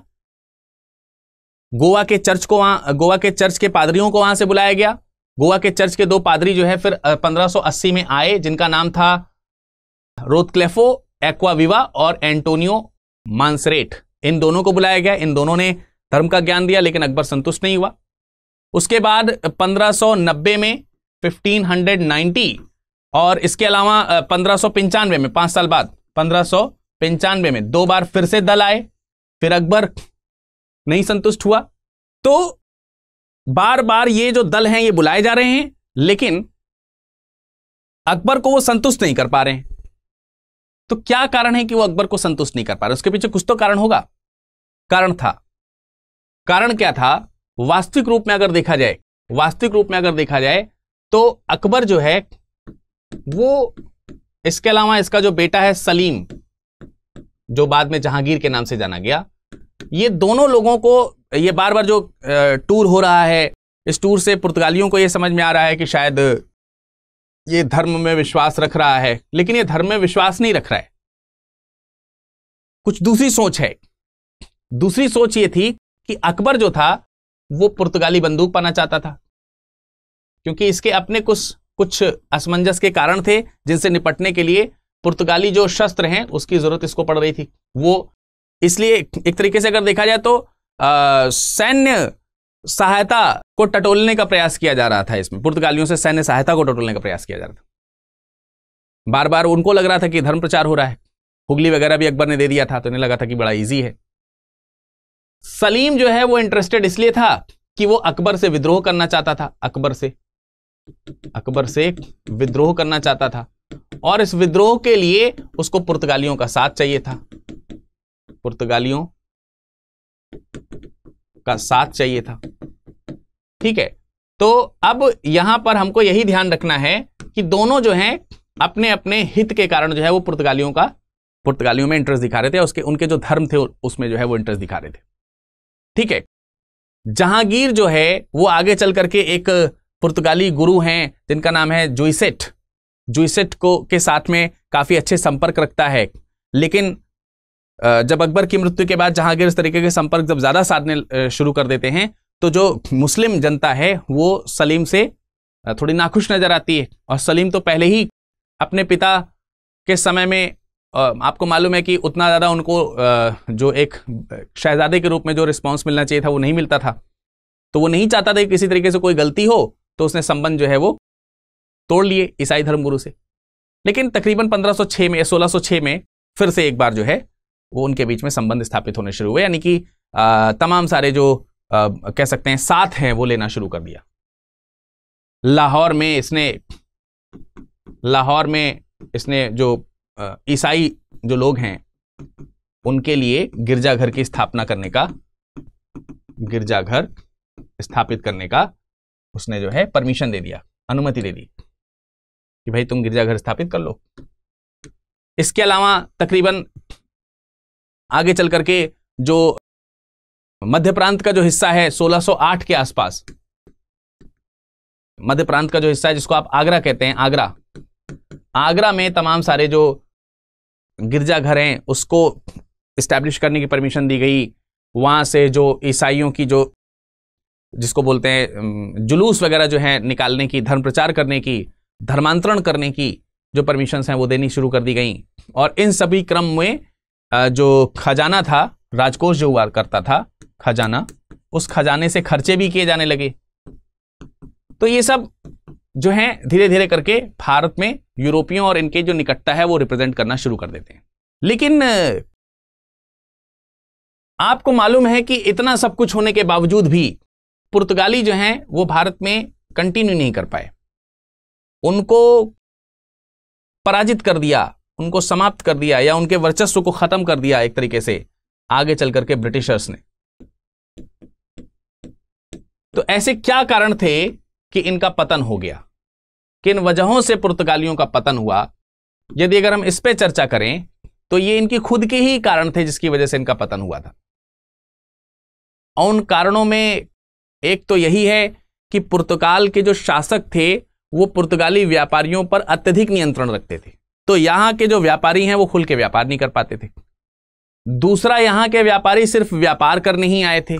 गोवा के चर्च को वहां गोवा के चर्च के पादरियों को वहां से बुलाया गया गोवा के चर्च के दो पादरी जो है फिर 1580 में आए जिनका नाम था रोथक्लेफो एक्वाविवा और एंटोनियो मानसरेट इन दोनों को बुलाया गया इन दोनों ने धर्म का ज्ञान दिया लेकिन अकबर संतुष्ट नहीं हुआ उसके बाद 1590 में 1590 और इसके अलावा पंद्रह में पांच साल बाद पंद्रह पंचानवे में दो बार फिर से दल आए फिर अकबर नहीं संतुष्ट हुआ तो बार बार ये जो दल हैं ये बुलाए जा रहे हैं लेकिन अकबर को वो संतुष्ट नहीं कर पा रहे हैं तो क्या कारण है कि वो अकबर को संतुष्ट नहीं कर पा रहे उसके पीछे कुछ तो कारण होगा कारण था कारण क्या था वास्तविक रूप में अगर देखा जाए वास्तविक रूप में अगर देखा जाए तो अकबर जो है वो इसके अलावा इसका जो बेटा है सलीम जो बाद में जहांगीर के नाम से जाना गया ये दोनों लोगों को ये बार बार जो टूर हो रहा है इस टूर से पुर्तगालियों को ये समझ में आ रहा है कि शायद ये धर्म में विश्वास रख रहा है लेकिन ये धर्म में विश्वास नहीं रख रहा है कुछ दूसरी सोच है दूसरी सोच ये थी कि अकबर जो था वो पुर्तगाली बंदूक पाना चाहता था क्योंकि इसके अपने कुछ कुछ असमंजस के कारण थे जिनसे निपटने के लिए पुर्तगाली जो शस्त्र हैं उसकी जरूरत इसको पड़ रही थी वो इसलिए एक तरीके से अगर देखा जाए तो सैन्य सहायता को टटोलने का प्रयास किया जा रहा था इसमें पुर्तगालियों से सैन्य सहायता को टटोलने का प्रयास किया जा रहा था बार बार उनको लग रहा था कि धर्म प्रचार हो रहा है हुगली वगैरह भी अकबर ने दे दिया था तो इन्हें लगा था कि बड़ा ईजी है सलीम जो है वो इंटरेस्टेड इसलिए था कि वो अकबर से विद्रोह करना चाहता था अकबर से अकबर से विद्रोह करना चाहता था और इस विद्रोह के लिए उसको पुर्तगालियों का साथ चाहिए था पुर्तगालियों का साथ चाहिए था ठीक है तो अब यहां पर हमको यही ध्यान रखना है कि दोनों जो हैं अपने अपने हित के कारण जो है वो पुर्तगालियों का पुर्तगालियों में इंटरेस्ट दिखा रहे थे उसके उनके जो धर्म थे उसमें जो है वो इंटरेस्ट दिखा रहे थे ठीक है जहांगीर जो है वो आगे चल करके एक पुर्तगाली गुरु हैं जिनका नाम है जोइसेट जुइसेट को के साथ में काफ़ी अच्छे संपर्क रखता है लेकिन जब अकबर की मृत्यु के बाद जहांगीर इस तरीके के संपर्क जब ज़्यादा साधने शुरू कर देते हैं तो जो मुस्लिम जनता है वो सलीम से थोड़ी नाखुश नज़र आती है और सलीम तो पहले ही अपने पिता के समय में आपको मालूम है कि उतना ज़्यादा उनको जो एक शहजादे के रूप में जो रिस्पॉन्स मिलना चाहिए था वो नहीं मिलता था तो वो नहीं चाहता था कि किसी तरीके से कोई गलती हो तो उसने संबंध जो है वो तोड़ लिए ईसाई धर्मगुरु से लेकिन तकरीबन 1506 में 1606 में फिर से एक बार जो है वो उनके बीच में संबंध स्थापित होने शुरू हुए यानी कि तमाम सारे जो आ, कह सकते हैं साथ हैं वो लेना शुरू कर दिया लाहौर में इसने लाहौर में इसने जो ईसाई जो लोग हैं उनके लिए गिरजाघर की स्थापना करने का गिरजाघर स्थापित करने का उसने जो है परमिशन दे दिया अनुमति दे दी कि भाई तुम गिरजाघर स्थापित कर लो इसके अलावा तकरीबन आगे चल करके जो मध्य प्रांत का जो हिस्सा है 1608 के आसपास मध्य प्रांत का जो हिस्सा है जिसको आप आगरा कहते हैं आगरा आगरा में तमाम सारे जो गिरजाघर हैं उसको इस्टेब्लिश करने की परमिशन दी गई वहाँ से जो ईसाइयों की जो जिसको बोलते हैं जुलूस वगैरह जो है निकालने की धर्म प्रचार करने की धर्मांतरण करने की जो परमिशंस हैं वो देनी शुरू कर दी गई और इन सभी क्रम में जो खजाना था राजकोष जो हुआ करता था खजाना उस खजाने से खर्चे भी किए जाने लगे तो ये सब जो है धीरे धीरे करके भारत में यूरोपियों और इनके जो निकटता है वो रिप्रेजेंट करना शुरू कर देते हैं लेकिन आपको मालूम है कि इतना सब कुछ होने के बावजूद भी पुर्तगाली जो हैं वो भारत में कंटिन्यू नहीं कर पाए उनको पराजित कर दिया उनको समाप्त कर दिया या उनके वर्चस्व को खत्म कर दिया एक तरीके से आगे चल करके ब्रिटिशर्स ने तो ऐसे क्या कारण थे कि इनका पतन हो गया किन वजहों से पुर्तगालियों का पतन हुआ यदि अगर हम इस पर चर्चा करें तो ये इनकी खुद के ही कारण थे जिसकी वजह से इनका पतन हुआ था और उन कारणों में एक तो यही है कि पुर्तगाल के जो शासक थे वो पुर्तगाली व्यापारियों पर अत्यधिक नियंत्रण रखते थे तो यहां के जो व्यापारी हैं वो खुल के व्यापार नहीं कर पाते थे दूसरा यहाँ के व्यापारी सिर्फ व्यापार करने ही आए थे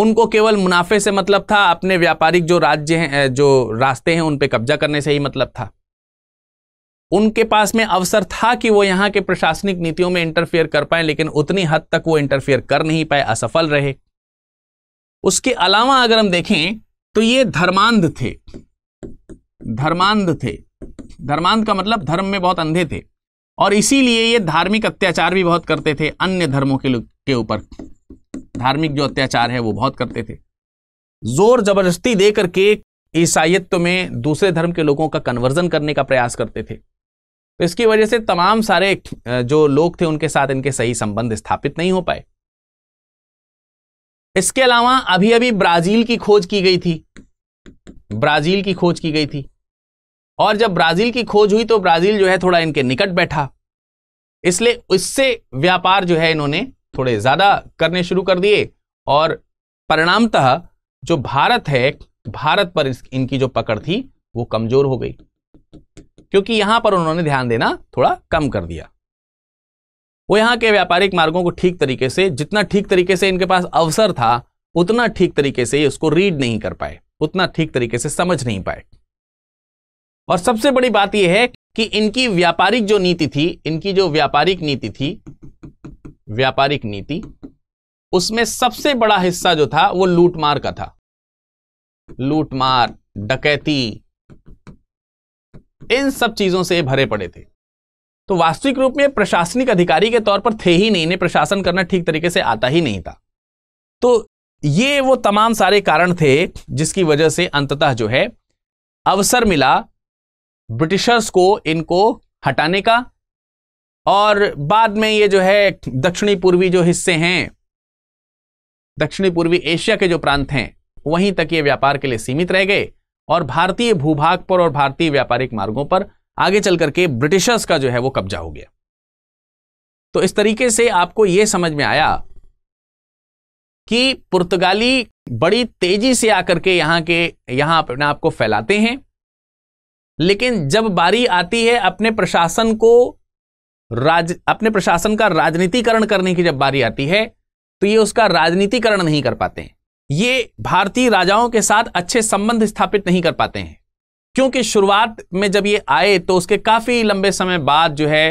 उनको केवल मुनाफे से मतलब था अपने व्यापारिक जो राज्य हैं जो रास्ते हैं उन पर कब्जा करने से ही मतलब था उनके पास में अवसर था कि वो यहाँ के प्रशासनिक नीतियों में इंटरफेयर कर पाए लेकिन उतनी हद तक वो इंटरफेयर कर नहीं पाए असफल रहे उसके अलावा अगर हम देखें तो ये धर्मांध थे धर्मांध थे धर्मांध का मतलब धर्म में बहुत अंधे थे और इसीलिए ये धार्मिक अत्याचार भी बहुत करते थे अन्य धर्मों के के ऊपर धार्मिक जो अत्याचार है वो बहुत करते थे जोर जबरदस्ती दे करके ईसाइत में दूसरे धर्म के लोगों का कन्वर्जन करने का प्रयास करते थे तो इसकी वजह से तमाम सारे जो लोग थे उनके साथ इनके सही संबंध स्थापित नहीं हो पाए इसके अलावा अभी अभी ब्राजील की खोज की गई थी ब्राज़ील की खोज की गई थी और जब ब्राज़ील की खोज हुई तो ब्राज़ील जो है थोड़ा इनके निकट बैठा इसलिए उससे व्यापार जो है इन्होंने थोड़े ज़्यादा करने शुरू कर दिए और परिणामतः जो भारत है भारत पर इनकी जो पकड़ थी वो कमज़ोर हो गई क्योंकि यहां पर उन्होंने ध्यान देना थोड़ा कम कर दिया वो यहां के व्यापारिक मार्गों को ठीक तरीके से जितना ठीक तरीके से इनके पास अवसर था उतना ठीक तरीके से उसको रीड नहीं कर पाए उतना ठीक तरीके से समझ नहीं पाए और सबसे बड़ी बात यह है कि इनकी व्यापारिक जो नीति थी इनकी जो व्यापारिक नीति थी व्यापारिक नीति उसमें सबसे बड़ा हिस्सा जो था वो लूटमार का था लूटमार डकैती इन सब चीजों से भरे पड़े थे तो वास्तविक रूप में प्रशासनिक अधिकारी के तौर पर थे ही नहीं इन्हें प्रशासन करना ठीक तरीके से आता ही नहीं था तो ये वो तमाम सारे कारण थे जिसकी वजह से अंततः जो है अवसर मिला ब्रिटिशर्स को इनको हटाने का और बाद में ये जो है दक्षिणी पूर्वी जो हिस्से हैं दक्षिणी पूर्वी एशिया के जो प्रांत हैं वहीं तक ये व्यापार के लिए सीमित रह गए और भारतीय भूभाग पर और भारतीय व्यापारिक मार्गों पर आगे चल करके ब्रिटिशर्स का जो है वो कब्जा हो गया तो इस तरीके से आपको यह समझ में आया कि पुर्तगाली बड़ी तेजी से आकर के यहाँ के यहाँ अपने आप को फैलाते हैं लेकिन जब बारी आती है अपने प्रशासन को राज अपने प्रशासन का राजनीतिकरण करने की जब बारी आती है तो ये उसका राजनीतिकरण नहीं कर पाते हैं ये भारतीय राजाओं के साथ अच्छे संबंध स्थापित नहीं कर पाते हैं क्योंकि शुरुआत में जब ये आए तो उसके काफी लंबे समय बाद जो है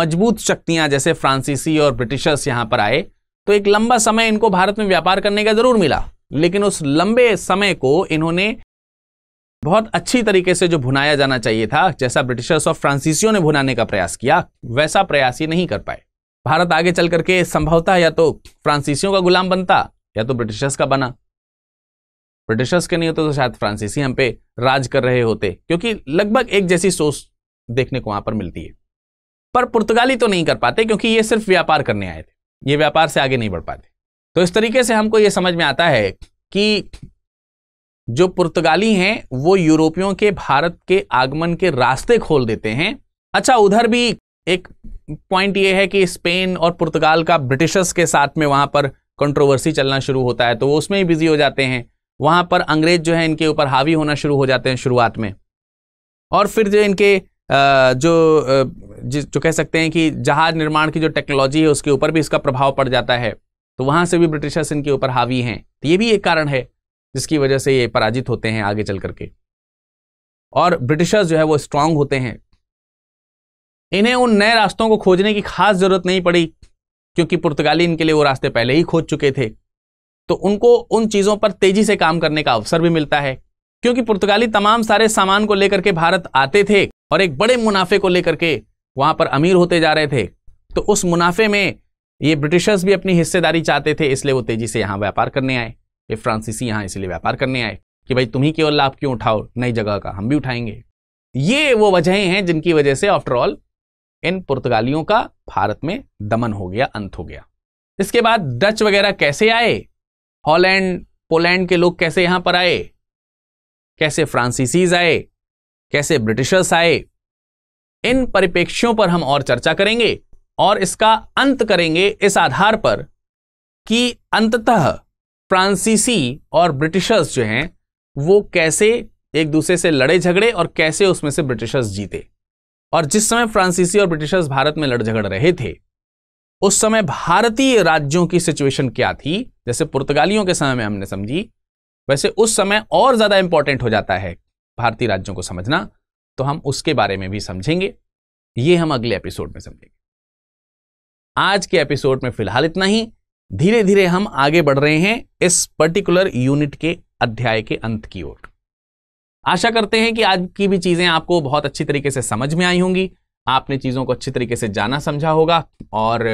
मजबूत शक्तियां जैसे फ्रांसीसी और ब्रिटिशर्स यहां पर आए तो एक लंबा समय इनको भारत में व्यापार करने का जरूर मिला लेकिन उस लंबे समय को इन्होंने बहुत अच्छी तरीके से जो भुनाया जाना चाहिए था जैसा ब्रिटिशर्स और फ्रांसीसियों ने भुनाने का प्रयास किया वैसा प्रयास ये नहीं कर पाए भारत आगे चल करके संभवतः या तो फ्रांसीसियों का गुलाम बनता या तो ब्रिटिशर्स का बना ब्रिटिशर्स के नहीं होते तो शायद फ्रांसीसी हम पे राज कर रहे होते क्योंकि लगभग एक जैसी सोच देखने को वहां पर मिलती है पर पुर्तगाली तो नहीं कर पाते क्योंकि ये सिर्फ व्यापार करने आए थे ये व्यापार से आगे नहीं बढ़ पाते तो इस तरीके से हमको ये समझ में आता है कि जो पुर्तगाली हैं वो यूरोपियों के भारत के आगमन के रास्ते खोल देते हैं अच्छा उधर भी एक पॉइंट ये है कि स्पेन और पुर्तगाल का ब्रिटिशर्स के साथ में वहाँ पर कंट्रोवर्सी चलना शुरू होता है तो वो उसमें ही बिजी हो जाते हैं वहाँ पर अंग्रेज जो है इनके ऊपर हावी होना शुरू हो जाते हैं शुरुआत में और फिर जो इनके जो जिस जो कह सकते हैं कि जहाज निर्माण की जो टेक्नोलॉजी है उसके ऊपर भी इसका प्रभाव पड़ जाता है तो वहाँ से भी ब्रिटिशर्स इनके ऊपर हावी हैं तो ये भी एक कारण है जिसकी वजह से ये पराजित होते हैं आगे चल करके और ब्रिटिशर्स जो है वो स्ट्रांग होते हैं इन्हें उन नए रास्तों को खोजने की खास जरूरत नहीं पड़ी क्योंकि पुर्तगाली इनके लिए वो रास्ते पहले ही खोज चुके थे तो उनको उन चीज़ों पर तेजी से काम करने का अवसर भी मिलता है क्योंकि पुर्तगाली तमाम सारे सामान को लेकर के भारत आते थे और एक बड़े मुनाफे को लेकर के वहाँ पर अमीर होते जा रहे थे तो उस मुनाफे में ये ब्रिटिशर्स भी अपनी हिस्सेदारी चाहते थे इसलिए वो तेजी से यहाँ व्यापार करने आए ये फ्रांसीसी यहाँ इसलिए व्यापार करने आए कि भाई तुम ही केवल लाभ क्यों उठाओ नई जगह का हम भी उठाएंगे ये वो वजहें हैं जिनकी वजह से आफ्टरऑल इन पुर्तगालियों का भारत में दमन हो गया अंत हो गया इसके बाद डच वगैरह कैसे आए हॉलैंड पोलैंड के लोग कैसे यहां पर आए कैसे फ्रांसीसीज आए कैसे ब्रिटिशर्स आए इन परिपेक्षों पर हम और चर्चा करेंगे और इसका अंत करेंगे इस आधार पर कि अंततः फ्रांसीसी और ब्रिटिशर्स जो हैं वो कैसे एक दूसरे से लड़े झगड़े और कैसे उसमें से ब्रिटिशर्स जीते और जिस समय फ्रांसीसी और ब्रिटिशर्स भारत में लड़ झगड़ रहे थे उस समय भारतीय राज्यों की सिचुएशन क्या थी जैसे पुर्तगालियों के समय में हमने समझी वैसे उस समय और ज़्यादा इंपॉर्टेंट हो जाता है भारतीय राज्यों को समझना तो हम उसके बारे में भी समझेंगे ये हम अगले एपिसोड में समझेंगे आज के एपिसोड में फिलहाल इतना ही धीरे धीरे हम आगे बढ़ रहे हैं इस पर्टिकुलर यूनिट के अध्याय के अंत की ओर आशा करते हैं कि आज की भी चीज़ें आपको बहुत अच्छी तरीके से समझ में आई होंगी आपने चीज़ों को अच्छी तरीके से जाना समझा होगा और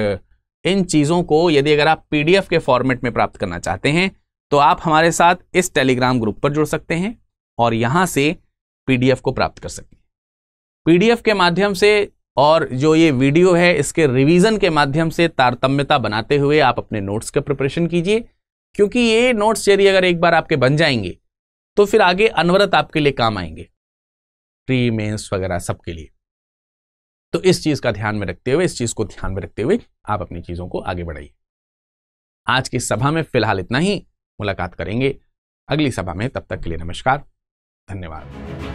इन चीज़ों को यदि अगर आप पीडीएफ के फॉर्मेट में प्राप्त करना चाहते हैं तो आप हमारे साथ इस टेलीग्राम ग्रुप पर जुड़ सकते हैं और यहां से पीडीएफ को प्राप्त कर सकें पीडीएफ के माध्यम से और जो ये वीडियो है इसके रिवीजन के माध्यम से तारतम्यता बनाते हुए आप अपने नोट्स का प्रिपरेशन कीजिए क्योंकि ये नोट्स यदि अगर एक बार आपके बन जाएंगे तो फिर आगे अनवरत आपके लिए काम आएंगे प्री मेन्स वगैरह सबके लिए तो इस चीज़ का ध्यान में रखते हुए इस चीज़ को ध्यान में रखते हुए आप अपनी चीज़ों को आगे बढ़ाइए आज की सभा में फिलहाल इतना ही मुलाकात करेंगे अगली सभा में तब तक के लिए नमस्कार धन्यवाद